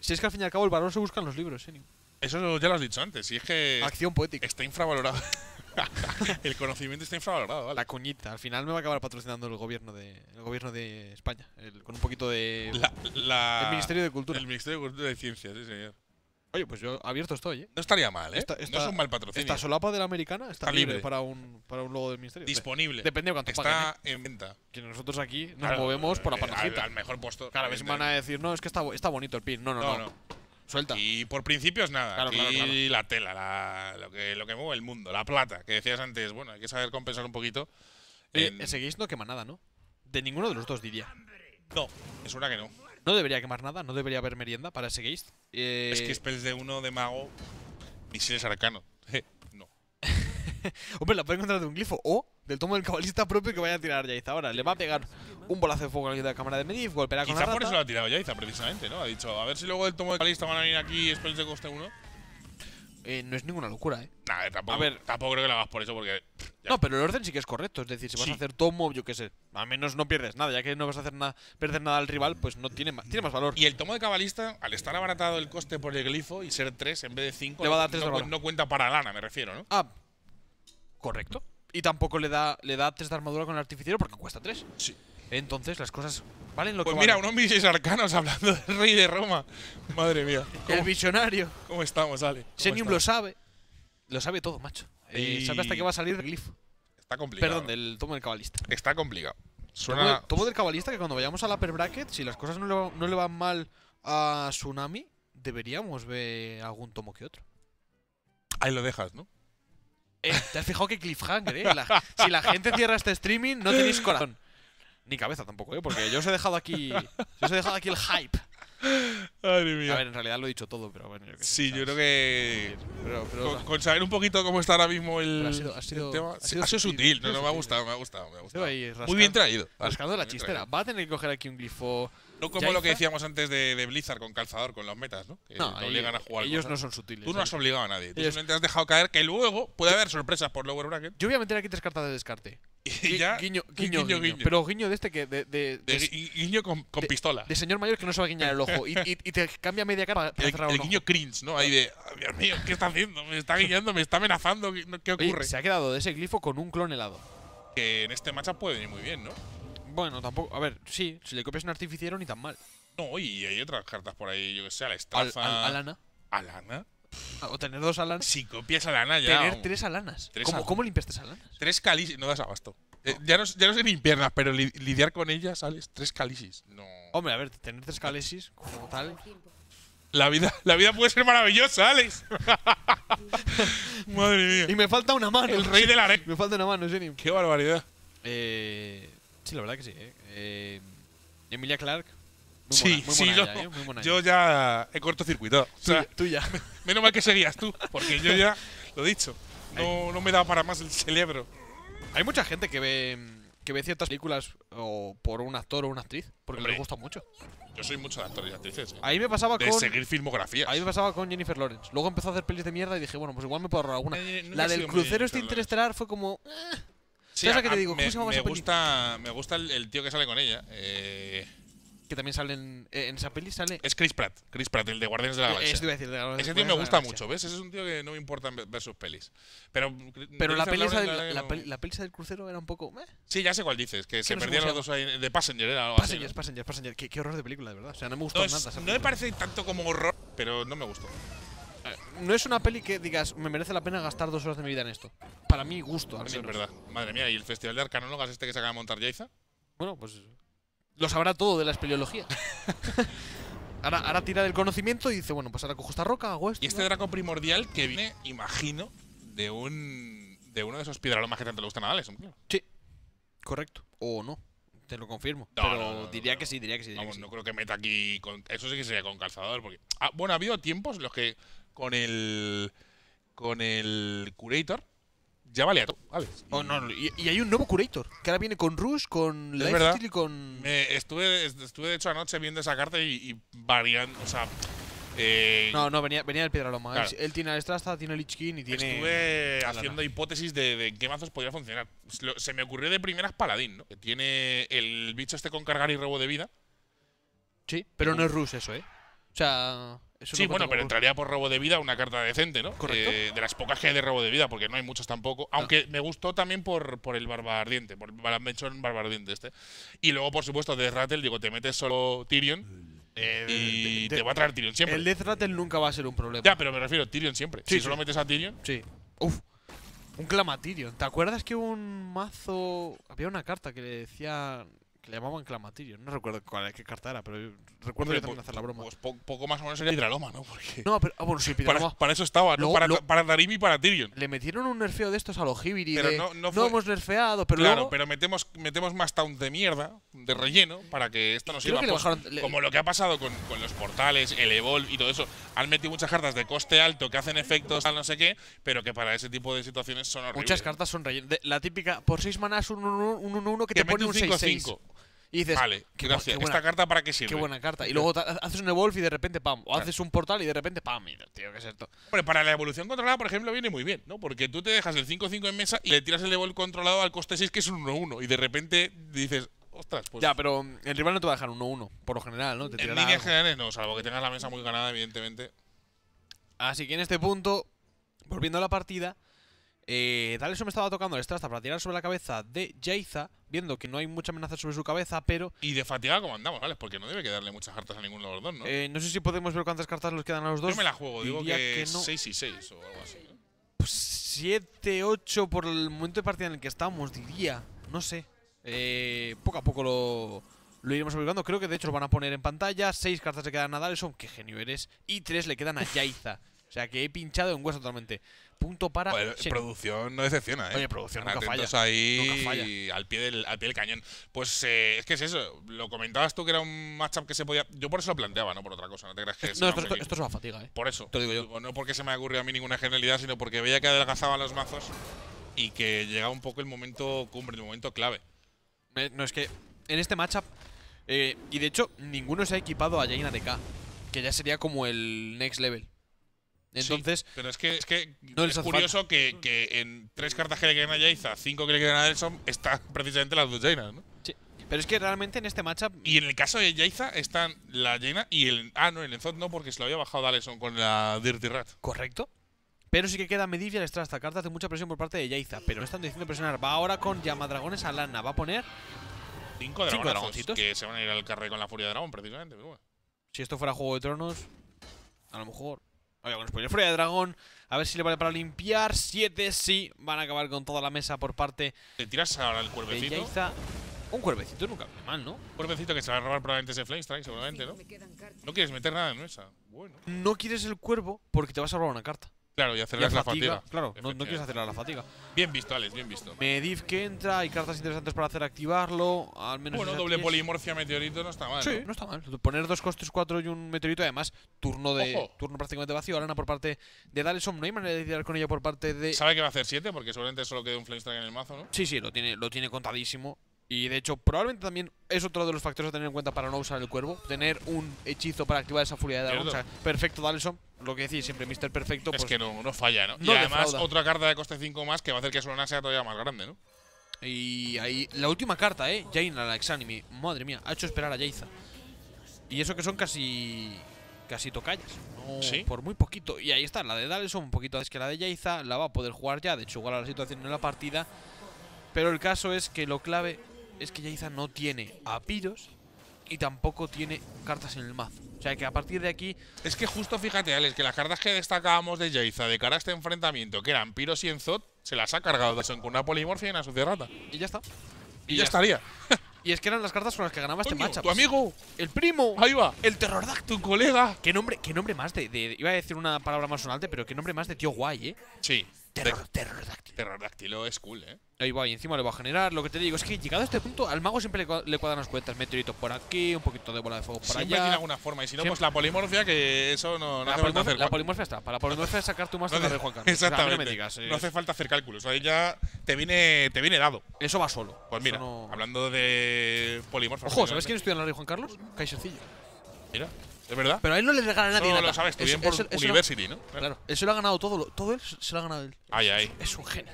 Si es que al fin y al cabo el valor se busca en los libros, Serium. Eh, eso ya lo has dicho antes, y es que. Acción poética. Está infravalorado. el conocimiento está infravalorado, ¿vale? La cuñita. Al final me va a acabar patrocinando el gobierno de, el gobierno de España. con un poquito de. el Ministerio de Cultura. El Ministerio de Cultura y Ciencias, sí, señor. Oye, pues yo abierto estoy, ¿eh? No estaría mal, ¿eh? no es un mal patrocinio. Esta solapa de la americana está, libre, para, un, para un logo del ministerio. Disponible. Depende de cuánto Está ¿eh? en venta. Que nosotros aquí nos movemos por la eh, pantallita. Al, mejor puesto. cada a van a decir, no, es que está, bonito el pin. no. no. no. Y por principios nada. y la tela, lo, que, mueve el mundo, la plata, que decías antes, bueno, hay que saber compensar un poquito. Ese en... no quema nada, ¿no? De ninguno de los dos diría. No, es una que no. No debería quemar nada, no debería haber merienda para ese Geist. Es eh, que spells de uno de mago, misiles arcano. no. Hombre, la puede encontrar de un glifo. O el tomo del cabalista propio que vaya a tirar Yaiza ahora. Le va a pegar un bolazo de fuego a la de cámara de Medivh, golpeará con Quizá por eso lo ha tirado Yaiza, precisamente, ¿no? Ha dicho, a ver si luego el tomo del cabalista van a venir aquí después de coste 1. Eh, no es ninguna locura, ¿eh? tampoco, a ver, tampoco creo que lo hagas por eso, porque. no, pero el orden sí que es correcto. Es decir, si vas a hacer tomo, yo qué sé, a menos no pierdes nada, ya que no vas a hacer nada, perder nada al rival, pues no tiene, tiene más valor. Y el tomo de cabalista, al estar abaratado el coste por el glifo y ser 3 en vez de 5, no, no, cuenta para lana, me refiero, ¿no? Ah, correcto. Y tampoco le da, le da 3 de armadura con el artificiero porque cuesta 3. Sí. Entonces las cosas valen lo pues mira, unos misis arcanos hablando del rey de Roma. Madre mía. el visionario. ¿Cómo estamos, Ale? lo sabe. Lo sabe todo, macho. Eh, y... sabe hasta que va a salir el glif. Está complicado. Perdón, del tomo del cabalista. Está complicado. Suena... Tomo, del, cabalista que cuando vayamos al upper bracket, si las cosas no no le van mal a Tsunami, deberíamos ver algún tomo que otro. Ahí lo dejas, ¿no? Eh, ¿Te has fijado que cliffhanger, eh? si la gente cierra este streaming, no tenéis corazón. Ni cabeza tampoco, ¿eh? Porque yo os he dejado aquí. Yo he dejado aquí el hype. Madre mía. A ver, en realidad lo he dicho todo, pero bueno. Yo que sí, yo creo que. con, saber un poquito cómo está ahora mismo el, tema. Ha sido, sutil, No, me ha gustado, me ha gustado. Me ha gustado. Muy bien traído. Rascando la chistera. Va a tener que coger aquí un glifo no como lo que decíamos antes de, Blizzard con Calzador, con los metas, ¿no? Que te obligan a jugar. Ellos no son sutiles. Tú no eh. has obligado a nadie. Tú simplemente has dejado caer que luego puede haber sorpresas por Lower Bracket. Yo voy a meter aquí tres cartas de descarte. Y ya, guiño, guiño, guiño, Pero guiño de este que. De, guiño con, pistola. De señor mayor que no se va a guiñar el ojo. Y, te cambia media cara para el, guiño ojo. ¿no? Ahí de. Dios mío, ¿qué está haciendo? Me está guiñando, me está amenazando. ¿Qué ocurre? se ha quedado de ese glifo con un clon helado. Que en este matchup puede venir muy bien, ¿no? Bueno, tampoco. A ver, sí, si le copias un artificiero, ni tan mal. No, y hay otras cartas por ahí, yo que sé, a la estafa. alana. ¿Alana? O tener dos alanas. Si copias alana ya. Tener tres alanas. ¿Cómo, limpias tres alanas? Tres calisis… No das abasto. Eh, ya, no, ya no sé ni pero lidiar con ellas sales tres calisis. No. Hombre, a ver, tener tres calisis como tal. La vida, la vida puede ser maravillosa, Alex. Madre mía. Y me falta una mano. El rey de la red. Me falta una mano, Jenny. Qué barbaridad. Eh, Sí, la verdad que sí. ¿eh? eh Emilia Clark. sí, sí, yo, ¿eh? ya he cortocircuitado. O sí, tú ya. Menos mal que seguías tú, porque yo ya lo he dicho. No, no me da para más el cerebro. Hay mucha gente que ve que ve ciertas películas o por un actor o una actriz, porque les gusta mucho. Yo soy mucho de actores y actrices. ¿eh? Ahí me pasaba de con. seguir filmografías. Ahí me pasaba con Jennifer Lawrence. Luego empezó a hacer pelis de mierda y dije, bueno, pues igual me puedo alguna. la del crucero este interestelar fue como. Ah". Sí, ¿Sabes te digo? Me, gusta, me gusta el, tío que sale con ella. Eh... Que también sale eh, en, esa peli. sale Es Chris Pratt. Chris Pratt, el de Guardianes de la eh, Galaxia. Es decir, de la, Ese tío me gusta mucho, ¿ves? Ese es un tío que no me importa ver sus pelis. Pero, la, peli del, la, peli, la del crucero era un poco. Sí, ya sé cuál dices, que se perdían los dos ahí. De Passenger era algo así, Passenger, Passenger. Qué, horror de película, de verdad. O sea, no me gustó nada. no me parece tanto como horror, pero no me gustó no es una peli que digas, me merece la pena gastar dos horas de mi vida en esto. Para mí, gusto, verdad. Madre mía, ¿y el festival de arcanólogas este que se acaba de montar Jaiza? Bueno, pues lo sabrá todo de la espeleología. ahora, ahora, tira del conocimiento y dice, bueno, pues ahora cojo esta roca, hago esto. Y este draco primordial que viene, imagino, de un de uno de esos piedralomas que tanto le gustan a Alex, Sí, correcto. O no, te lo confirmo. pero diría que sí, diría que sí. Vamos, no creo que meta aquí. Con, eso sí que sería con calzador. porque ah, Bueno, ha habido tiempos en los que con el con el curator, ya vale a todo, ¿vale? Oh, y, hay un nuevo curator, que ahora viene con Rush, con es y con... estuve, estuve, de hecho, anoche viendo esa carta y, y variando, o sea... Eh, no, no, venía, venía el Piedraloma. Él, tiene el straza, tiene el ichkin y tiene. Estuve haciendo hipótesis de, de, qué mazos podría funcionar. Se me ocurrió de primeras Paladín, ¿no? Que tiene el bicho este con cargar y robo de vida. Sí, pero no es Rush eso, ¿eh? O sea sí, bueno, pero entraría por robo de vida una carta decente, ¿no? Eh, de las pocas que hay de robo de vida, porque no hay muchas tampoco. Aunque me gustó también por, por el barbardiente, por el barba barbardiente este. Y luego, por supuesto, Death Rattle, digo, te metes solo Tyrion. Eh, y te va a traer Tyrion siempre. El Death Rattle nunca va a ser un problema. Ya, pero me refiero a Tyrion siempre. si solo metes a Tyrion. Sí. Uf. Un clama Tyrion. ¿Te acuerdas que un mazo. Había una carta que le decía le llamaban Enclamatirion. No recuerdo qué carta era, pero recuerdo que que también hacer la broma. Pues poco más o menos sería Hidraloma, ¿no? Porque no, pero. Ah, bueno, sí, para, para, eso estaba, ¿no? para, lo... y para Tyrion. Le metieron un nerfeo de estos a los Hibiri. Pero no, hemos nerfeado, pero. Claro, pero metemos, metemos más taunt de mierda, de relleno, para que esto nos sirva. Pues, como lo que ha pasado con, con, los portales, el Evolve y todo eso. Han metido muchas cartas de coste alto que hacen efectos, tal, no sé qué, pero que para ese tipo de situaciones son horribles. Muchas cartas son relleno. la típica, por 6 manas, un 1-1 que, que te pone un 6-6. Y dices, vale, gracias. ¿Esta carta para qué sirve? Qué buena carta. Y luego haces un Evolve y de repente pam. O haces un portal y de repente pam. tío, ¿qué es esto? para la evolución controlada, por ejemplo, viene muy bien, ¿no? Porque tú te dejas el 5-5 en mesa y le tiras el Evolve controlado al coste 6, que es un 1-1. Y de repente dices, ostras, pues. Ya, pero el rival no te va a dejar un 1-1, por lo general, ¿no? en líneas generales no, salvo que tengas la mesa muy ganada, evidentemente. Así que en este punto, volviendo a la partida, eh, eso me estaba tocando el extra para tirar sobre la cabeza de Jaiza viendo que no hay mucha amenaza sobre su cabeza, pero. Y de fatiga como andamos, ¿vale? Porque no debe quedarle muchas cartas a ninguno de los dos, ¿no? Eh, no sé si podemos ver cuántas cartas nos quedan a los dos. Yo me la juego, digo que, seis 6 y 6 o algo así. Pues 7, 8 por el momento de partida en el que estamos, diría. No sé. Eh, poco a poco lo, iremos obligando. Creo que de hecho lo van a poner en pantalla. 6 cartas le quedan a Daleson, ¡Qué genio eres. Y 3 le quedan a Yaiza. O sea que he pinchado en hueso totalmente punto para. producción no decepciona, ¿eh? Oye, producción nunca falla. ahí Al, pie del, al pie del cañón. Pues eh, es que es eso. Lo comentabas tú que era un matchup que se podía. Yo por eso lo planteaba, no por otra cosa. No te creas que. esto, es una fatiga, ¿eh? Por eso. Te digo yo. No porque se me ha ocurrido a mí ninguna generalidad, sino porque veía que adelgazaban los mazos y que llegaba un poco el momento cumbre, el momento clave. no, es que en este matchup. Eh, y de hecho, ninguno se ha equipado a Jaina de K. Que ya sería como el next level. Entonces, pero es que es, que curioso que, en tres cartas que le quedan a Jaiza, cinco que le quedan a Nelson, están precisamente las dos ¿no? Sí. Pero es que realmente en este matchup. Y en el caso de Jaiza están la Jaina y el. Ah, no, el fondo no, porque se lo había bajado Daleson con la Dirty Rat. Correcto. Pero sí que queda Medivh y Esta carta hace mucha presión por parte de Jaiza. Pero no están diciendo presionar. Va ahora con Llamadragones a Lana. Va a poner. Cinco, dragoncitos. Que se van a ir al carril con la furia de dragón, precisamente. Si esto fuera Juego de Tronos, a lo mejor de dragón. A ver si le vale para limpiar. Siete, sí. Van a acabar con toda la mesa por parte. ¿Te tiras ahora el cuervecito? Un cuervecito nunca viene mal, ¿no? Un cuervecito que se va a robar probablemente ese Flame Strike, seguramente, ¿no? No quieres meter nada en esa. Bueno. No quieres el cuervo porque te vas a robar una carta. Claro, y acelerar la fatiga. Claro, no, quieres acelerar la fatiga. Bien visto, Alex, bien visto. Mediv que entra, hay cartas interesantes para hacer activarlo. Al menos bueno, doble polimorfia meteorito no está mal. Sí, ¿no? está mal. Poner dos costes cuatro y un meteorito, además, turno de turno prácticamente vacío. arena por parte de Dalesom, no hay manera de tirar con ella por parte de. ¿Sabe que va a hacer siete Porque seguramente solo queda un strike en el mazo, ¿no? Sí, sí, lo tiene, lo tiene contadísimo. Y de hecho, probablemente también es otro de los factores a tener en cuenta para no usar el cuervo. Tener un hechizo para activar esa furia de la perfecto, Daleson lo que decís siempre, Mr. Perfecto. es pues que no, no falla, ¿no? y además, otra carta de coste 5 más que va a hacer que su Solana sea todavía más grande, ¿no? Y ahí. La última carta, ¿eh? Jaina, la Exanime. Madre mía, ha hecho esperar a Jaiza. Y eso que son casi. casi tocallas. por muy poquito. Y ahí está, la de Daleson, un poquito antes que la de Jaiza. La va a poder jugar ya. De hecho, igual a la situación en la partida. Pero el caso es que lo clave es que Jaiza no tiene a y tampoco tiene cartas en el mazo. O sea que a partir de aquí. Es que justo fíjate, Alex, que las cartas que destacábamos de Jaiza de cara a este enfrentamiento, que eran Piros y Enzot, se las ha cargado con una polimorfia y una rata. Y ya está. Y, ya, estaría. y es que eran las cartas con las que ganaba este matchup. Tu amigo. El primo. Ahí va. El terror tu colega. Qué nombre, qué nombre más de, de, Iba a decir una palabra más sonante, pero qué nombre más de tío guay, eh. Sí. Terror, terror dáctilo. Terror dáctilo oh, es cool, ¿eh? Ahí va, y encima le va a generar. Lo que te digo es que llegado a este punto, al mago siempre le cuadran las cuentas. Meteorito por aquí, un poquito de bola de fuego por siempre allá. tiene alguna forma. Y si no, pues la polimorfia, que eso no, hace falta hacer. La polimorfia está. Para la polimorfia es sacar tu más de Juan Carlos. Exactamente. Eh. no, hace falta hacer cálculos. Ahí ya te viene, te viene dado. Eso va solo. Pues mira, hablando de polimorfia. Ojo, ¿sabes quién estudia en la de Juan Carlos? sencillo. Mira. ¿Es verdad? Pero a él no le regala a nadie no, lo sabes, tú bien por University, ¿no? Claro. eso Él se lo ha ganado todo. Todo él se lo ha ganado él. Ay, ay. Es un genio.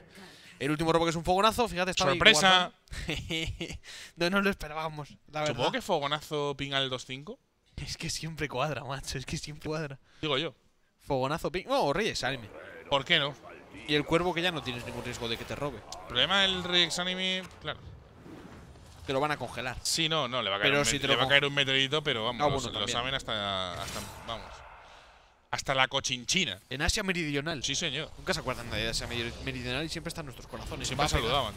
El último robo que es un fogonazo, fíjate, ¡Sorpresa! no nos lo esperábamos, la verdad. Supongo que fogonazo pinga el 2-5. Es que siempre cuadra, macho, es que siempre cuadra. Digo yo. Fogonazo ping… No, oh, Reyes Anime. ¿Por qué no? Y el cuervo que ya no tienes ningún riesgo de que te robe. El problema del Reyes Anime, claro te lo van a congelar. Sí, no, no, le va a caer, un, si le va caer un meteorito, pero vamos, ah, los, saben hasta, vamos, hasta la cochinchina. En Asia Meridional. Sí, señor. Nunca se acuerdan de Asia Meridional y siempre están nuestros corazones. Siempre saludaban.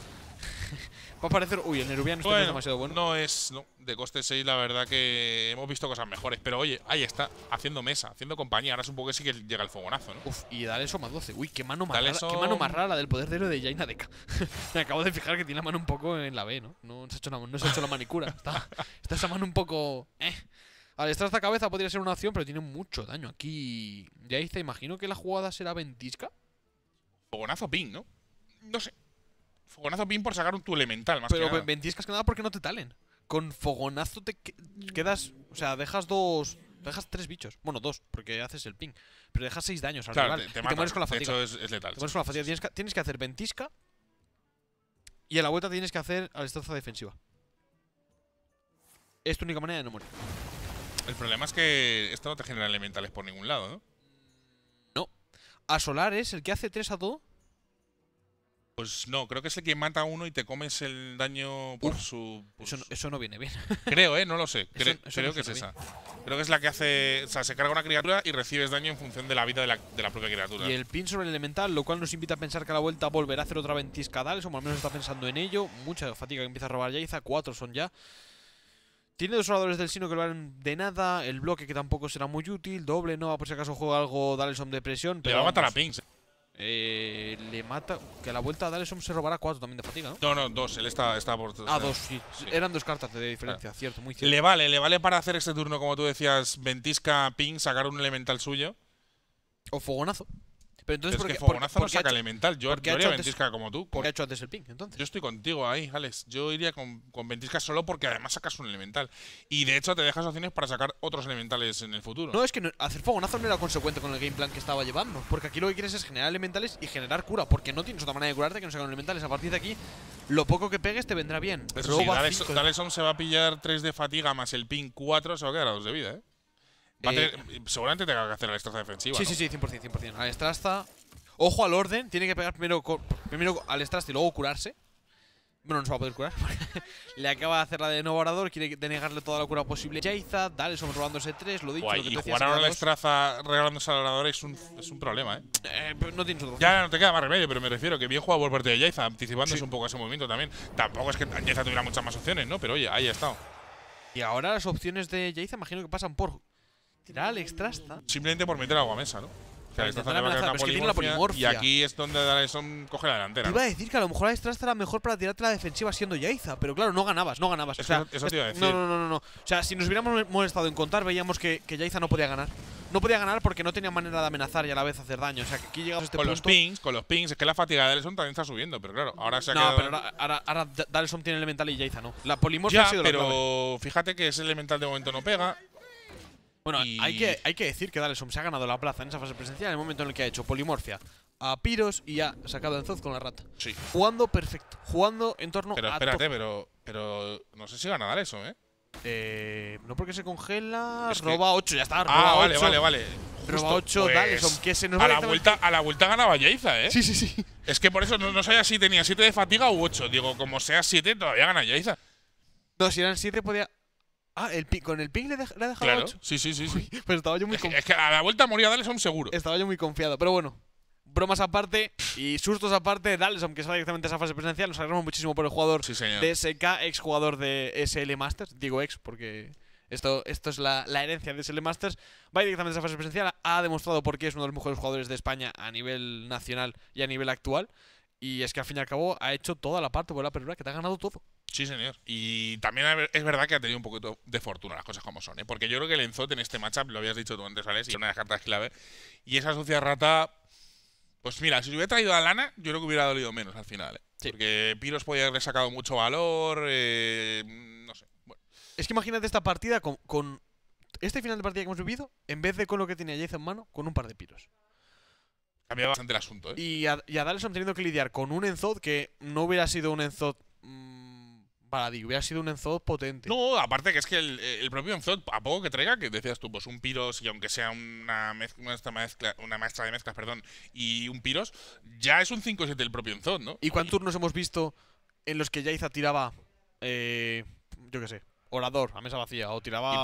Va a parecer. Uy, el Nerubian bueno, es demasiado bueno. No es. No, de coste 6, la verdad que hemos visto cosas mejores. Pero oye, ahí está, haciendo mesa, haciendo compañía. Ahora es un poco que sí que llega el fogonazo, ¿no? Uf, y dale eso más 12. Uy, qué mano más, rara, qué mano más rara del poder de héroe de Jaina Deca. Me acabo de fijar que tiene la mano un poco en la B, ¿no? No se ha hecho la, manicura. Está, esa mano un poco. Eh. Al estar esta cabeza podría ser una opción, pero tiene mucho daño. Aquí. Ya te imagino que la jugada será ventisca. Fogonazo ping, ¿no? No sé. Fogonazo ping por sacar un tu elemental, más Pero que nada. ventiscas que nada porque no te talen. Con fogonazo te quedas. O sea, dejas dos. Dejas tres bichos. Bueno, dos, porque haces el ping. Pero dejas seis daños al Te, mueres con la fatiga. De hecho, es, letal. Te mueres con la fatiga. Tienes que, hacer ventisca. Y a la vuelta tienes que hacer a defensiva. Es tu única manera de no morir. El problema es que esto no te genera elementales por ningún lado, ¿no? No. A Solar es el que hace tres a dos pues no, creo que es el que mata a uno y te comes el daño por su. Pues eso, no, viene bien. Creo, ¿eh? No lo sé. creo que es esa. Creo que es la que hace. O sea, se carga una criatura y recibes daño en función de la vida de la, propia criatura. Y el pin sobre el elemental, lo cual nos invita a pensar que a la vuelta volverá a hacer otra ventisca Dales, o al menos está pensando en ello. Mucha fatiga que empieza a robar Yaiza, cuatro son ya. Tiene dos oradores del sino que lo harán de nada. El bloque que tampoco será muy útil. Doble no, por si acaso juega algo Daleson de presión. Pero va a matar a Pinks. ¿eh? Eh, le mata. Que a la vuelta a Dalesom se robará cuatro también de fatiga, ¿no? No, dos. Él está, está por. Ah, eh, dos, sí. Eran dos cartas de diferencia, ah. cierto, muy cierto. Le vale, le vale para hacer este turno, como tú decías, Ventisca, Ping, sacar un elemental suyo. O fogonazo. Pero entonces, es porque, que Fogonazo no saca elemental. Yo, haría ventisca como tú. Por, ¿Qué ha hecho antes el ping, Yo estoy contigo ahí, Alex. Yo iría con, ventisca solo porque además sacas un elemental. Y de hecho te dejas opciones para sacar otros elementales en el futuro. No, es que hacer Fogonazo no era consecuente con el game plan que estaba llevando. Porque aquí lo que quieres es generar elementales y generar cura. Porque no tienes otra manera de curarte que no sacar elementales. A partir de aquí, lo poco que pegues te vendrá bien. Eso se va a pillar 3 de fatiga más el ping 4, se va a quedar a 2 de vida, ¿eh? Eh, seguramente tenga que hacer la Estraza defensiva. Sí, sí, sí, 100%, 100%. La Estraza… Ojo al orden. Tiene que pegar primero, primero al Estraza y luego curarse. Bueno, no se va a poder curar. le acaba de hacer la de nuevo orador, quiere denegarle toda la cura posible. Jaiza, dale, somos robándose tres, lo dicho. lo que y jugar ahora la Estraza regalándose al orador es un, es un problema, ¿eh? eh no tienes otro. Ya no te queda más remedio, pero me refiero que bien jugaba por parte de Jaiza, anticipándose un poco a ese movimiento también. Tampoco es que Jaiza tuviera muchas más opciones, ¿no? Pero oye, ahí ha estado. Y ahora las opciones de Jaiza imagino que pasan por Tirar Alex Trasta. Simplemente por meter agua a mesa, ¿no? O sea, Y aquí es donde Alexon coge la delantera. iba a decir que a lo mejor Alex Trasta era mejor para tirarte la defensiva siendo Yaiza, pero claro, no ganabas, no ganabas. O sea, eso, te iba a decir. No, no, no, no. O sea, si nos hubiéramos molestado en contar, veíamos que, que no podía ganar no podía ganar porque no tenía manera de amenazar y a la vez hacer daño. O sea, que aquí llegamos a este con Los pings, con los pings, es que la fatiga de Daleson también está subiendo, pero claro, ahora se ha quedado. tiene elemental y Jaiza no. La polimorfia ha sido pero fíjate que ese elemental de momento no pega. Bueno, hay, que, decir que Dalesom se ha ganado la plaza en esa fase presencial en el momento en el que ha hecho polimorfia a Piros y ha sacado a Zod con la rata. Sí. Jugando perfecto, jugando en torno pero a. Pero espérate, pero, no sé si gana Dalesom, eso, ¿eh? Eh, no porque se congela, roba 8, ya está. Ah, roba ah, vale, vale, vale. Roba 8, pues, que se nos a la, vuelta, a la vuelta ganaba Yaiza, ¿eh? Sí, sí, sí. Es que por eso no, no sabía si tenía 7 de fatiga u 8. Digo, como sea 7, todavía gana Yaiza. No, si eran 7 podía… Ah, el con el ping le, ha dejado claro. Sí, sí, sí. sí. estaba yo muy confiado. Es, que a la vuelta moría son seguro. Estaba yo muy confiado, pero bueno. Bromas aparte y sustos aparte, son que sale directamente a esa fase presencial, nos alegramos muchísimo por el jugador de SK, ex jugador de SL Masters. Digo ex porque esto, esto es la, herencia de SL Masters. Va directamente a esa fase presencial. Ha demostrado por qué es uno de los mejores jugadores de España a nivel nacional y a nivel actual. Y es que al fin y al cabo ha hecho toda la parte por la perla que te ha ganado todo. Sí, señor. Y también es verdad que ha tenido un poquito de fortuna las cosas como son, ¿eh? porque yo creo que el Enzot en este matchup, lo habías dicho tú antes, Alex, es una de las cartas clave. Y esa sucia rata, pues mira, si hubiera traído a Lana, yo creo que hubiera dolido menos al final. ¿eh? Porque Piros podía haberle sacado mucho valor, eh, no sé. Bueno. Es que imagínate esta partida con, este final de partida que hemos vivido, en vez de con lo que tenía Jace en mano, con un par de Piros. Cambia bastante el asunto, ¿eh? Y a, y han tenido que lidiar con un Enzot que no hubiera sido un Enzot... Mm, digo, hubiera sido un Enzod potente. No, aparte que es que el, propio Enzod, a poco que traiga, que decías tú, pues un Piros y aunque sea una, mezcla, una maestra de mezclas, perdón, y un Piros, ya es un 5-7 el propio Enzod, ¿no? ¿Y cuántos turnos hemos visto en los que Yaiza tiraba, eh, yo qué sé, Orador a mesa vacía, o tiraba...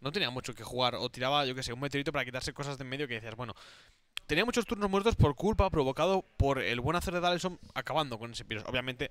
No tenía mucho que jugar, o tiraba, yo qué sé, un meteorito para quitarse cosas de en medio que decías, bueno... Tenía muchos turnos muertos por culpa provocado por el buen hacer de Dalson acabando con ese Piros. Obviamente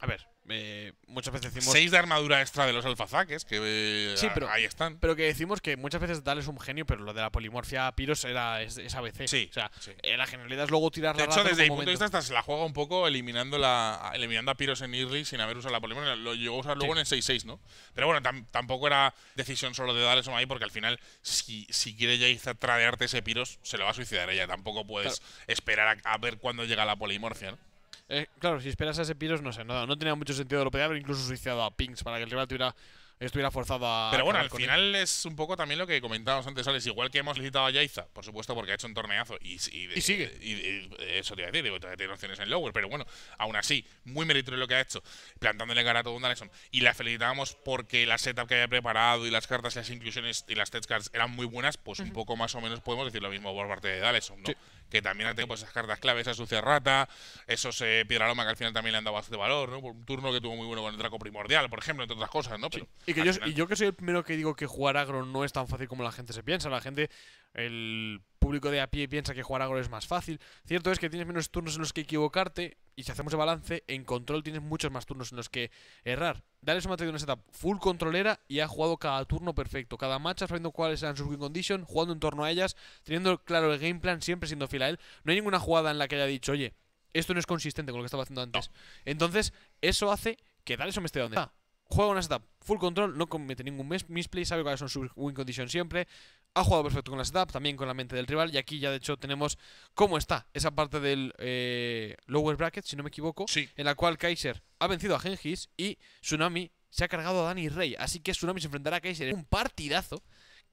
a ver, eh, muchas veces decimos. 6 de armadura extra de los alfazaques, que eh, sí, ahí están. Pero que decimos que muchas veces Dal es un genio, pero lo de la polimorfia Piros era, esa vez. ABC. Sí. O sea, eh, la generalidad es luego tirar la De hecho, desde mi punto de vista, hasta se la juega un poco eliminando, la, eliminando a Piros en early sin haber usado la polimorfia. Lo llegó a usar luego en el 6-6, ¿no? Pero bueno, tampoco era decisión solo de Dal eso ahí, porque al final, si, si quiere ya tradearte ese Piros, se lo va a suicidar ella. Tampoco puedes esperar a, a ver cuándo llega la polimorfia, ¿no? Eh, claro, si esperas a ese Piros, no sé, no, no tenía mucho sentido. Lo podía haber incluso suicidado a Pinks para que el rival estuviera forzado a. Pero bueno, al final es un poco también lo que comentábamos antes, Alex. Igual que hemos licitado a Yaiza, por supuesto, porque ha hecho un torneazo y, y, sigue. eso te iba a decir, tiene opciones en Lower, pero bueno, aún así, muy meritorio lo que ha hecho, plantándole cara a todo un Dallason. Y la felicitábamos porque la setup que había preparado y las cartas y las inclusiones y las test cards eran muy buenas, pues un poco más o menos podemos decir lo mismo por parte de Dallason. ¿no? que también ha tenido pues, esas cartas clave, esa sucia rata, esos eh, loma que al final también le han dado bastante valor, ¿no? un turno que tuvo muy bueno con el Draco Primordial, por ejemplo, entre otras cosas, ¿no? y, que yo, yo que soy el primero que digo que jugar agro no es tan fácil como la gente se piensa. La gente, el público de a pie piensa que jugar a gol es más fácil. Cierto es que tienes menos turnos en los que equivocarte y si hacemos el balance, en control tienes muchos más turnos en los que errar. dale su ha de una setup full controlera y ha jugado cada turno perfecto, cada match sabiendo cuáles eran sus win condition, jugando en torno a ellas, teniendo claro el game plan, siempre siendo fila a él. No hay ninguna jugada en la que haya dicho, oye, esto no es consistente con lo que estaba haciendo antes. Entonces, eso hace que dale me esté donde está juega una setup full control, no comete ningún misplay, sabe cuáles son sus win conditions siempre. Ha jugado perfecto con la setup, también con la mente del rival. Y aquí ya de hecho tenemos cómo está esa parte del eh, lower bracket, si no me equivoco, sí. en la cual Kaiser ha vencido a Hengis y Tsunami se ha cargado a Dani Rey. Así que Tsunami se enfrentará a Kaiser en un partidazo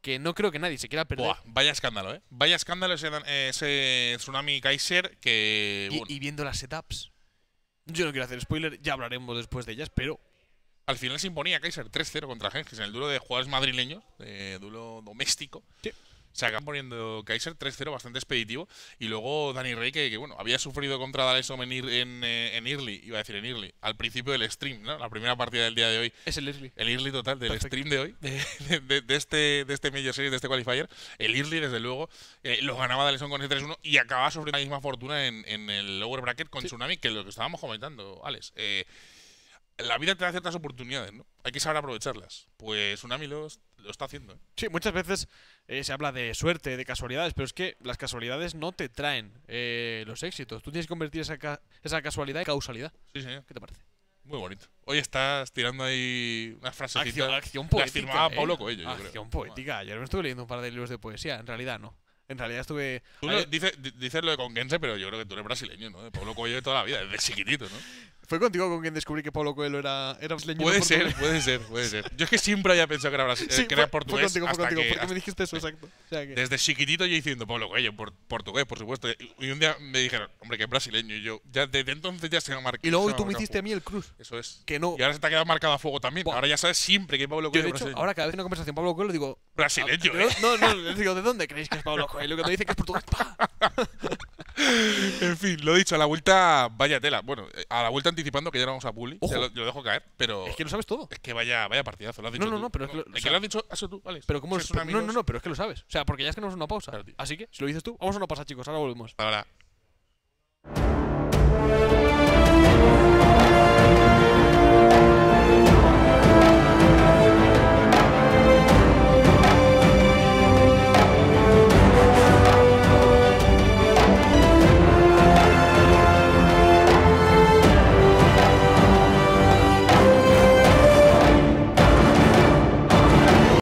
que no creo que nadie se quiera perder. Buah, vaya escándalo, ¿eh? Vaya escándalo ese, Tsunami Kaiser que. y viendo las setups. Yo no quiero hacer spoiler, ya hablaremos después de ellas, pero al final se imponía Kaiser 3-0 contra Gengis en el duelo de jugadores madrileños, duelo doméstico. Sí. Se acaban poniendo Kaiser 3-0 bastante expeditivo. Y luego Dani Rey, que, bueno, había sufrido contra Dalesom en, eh, en, en, Early, iba a decir en Early, al principio del stream, La primera partida del día de hoy. Es el Early. El Early total, del stream de hoy, de, de, este, de este Series, de este qualifier. El Early, desde luego, eh, lo ganaba Daleson con ese 3-1 y acababa sufriendo la misma fortuna en, el lower bracket con Tsunami, que es lo que estábamos comentando, Alex. Eh, la vida te da ciertas oportunidades, ¿no? Hay que saber aprovecharlas. Pues Unami lo, está haciendo. ¿eh? Sí, muchas veces eh, se habla de suerte, de casualidades, pero es que las casualidades no te traen eh, los éxitos. Tú tienes que convertir esa, casualidad en causalidad. Sí, señor. ¿Qué te parece? Muy bonito. Hoy estás tirando ahí unas frases. Acción, acción poética. firmaba Pablo Coelho, yo creo. Acción poética. Ayer me estuve leyendo un par de libros de poesía. En realidad, no. En realidad estuve. Tú dices, lo de Conguense, pero yo creo que tú eres brasileño, ¿no? Pablo Coelho de toda la vida, desde chiquitito, ¿no? ¿Fue contigo con quien descubrí que Pablo Coelho era, era brasileño? Puede ser, puede ser, puede ser. Yo es que siempre había pensado que era, brasileño, eh, que era portugués. Fue contigo, fue contigo, porque me dijiste eso, exacto. Desde chiquitito yo diciendo Pablo Coelho, por, portugués, por supuesto. Y un día me dijeron, hombre, que es brasileño. Y yo, ya, desde entonces ya se me ha marcado. Y luego tú me hiciste a mí el cruz. Eso es. Que no. Y ahora se te ha quedado marcado a fuego también. Ahora ya sabes siempre que Pablo Coelho yo, de hecho, Ahora cada vez en una conversación Pablo Coelho digo. Brasileño, ah, ¿eh? No, no, digo, ¿de dónde creéis que es Pablo Coelho? Que te dice que es portugués. en fin, lo he dicho, a la vuelta, vaya tela. Bueno, eh, a la vuelta anticipando que ya vamos a bully, Ojo. lo, dejo caer, pero. Es que lo sabes todo. Es que vaya, vaya partidazo, lo has dicho. No, no, no, pero es que. Lo, has dicho, eso tú, vale. Pero cómo es. No, no, no, pero es que lo sabes. O sea, porque ya es que no es una pausa. Así que, si lo dices tú, vamos a una pausa, chicos, ahora volvemos. Ahora.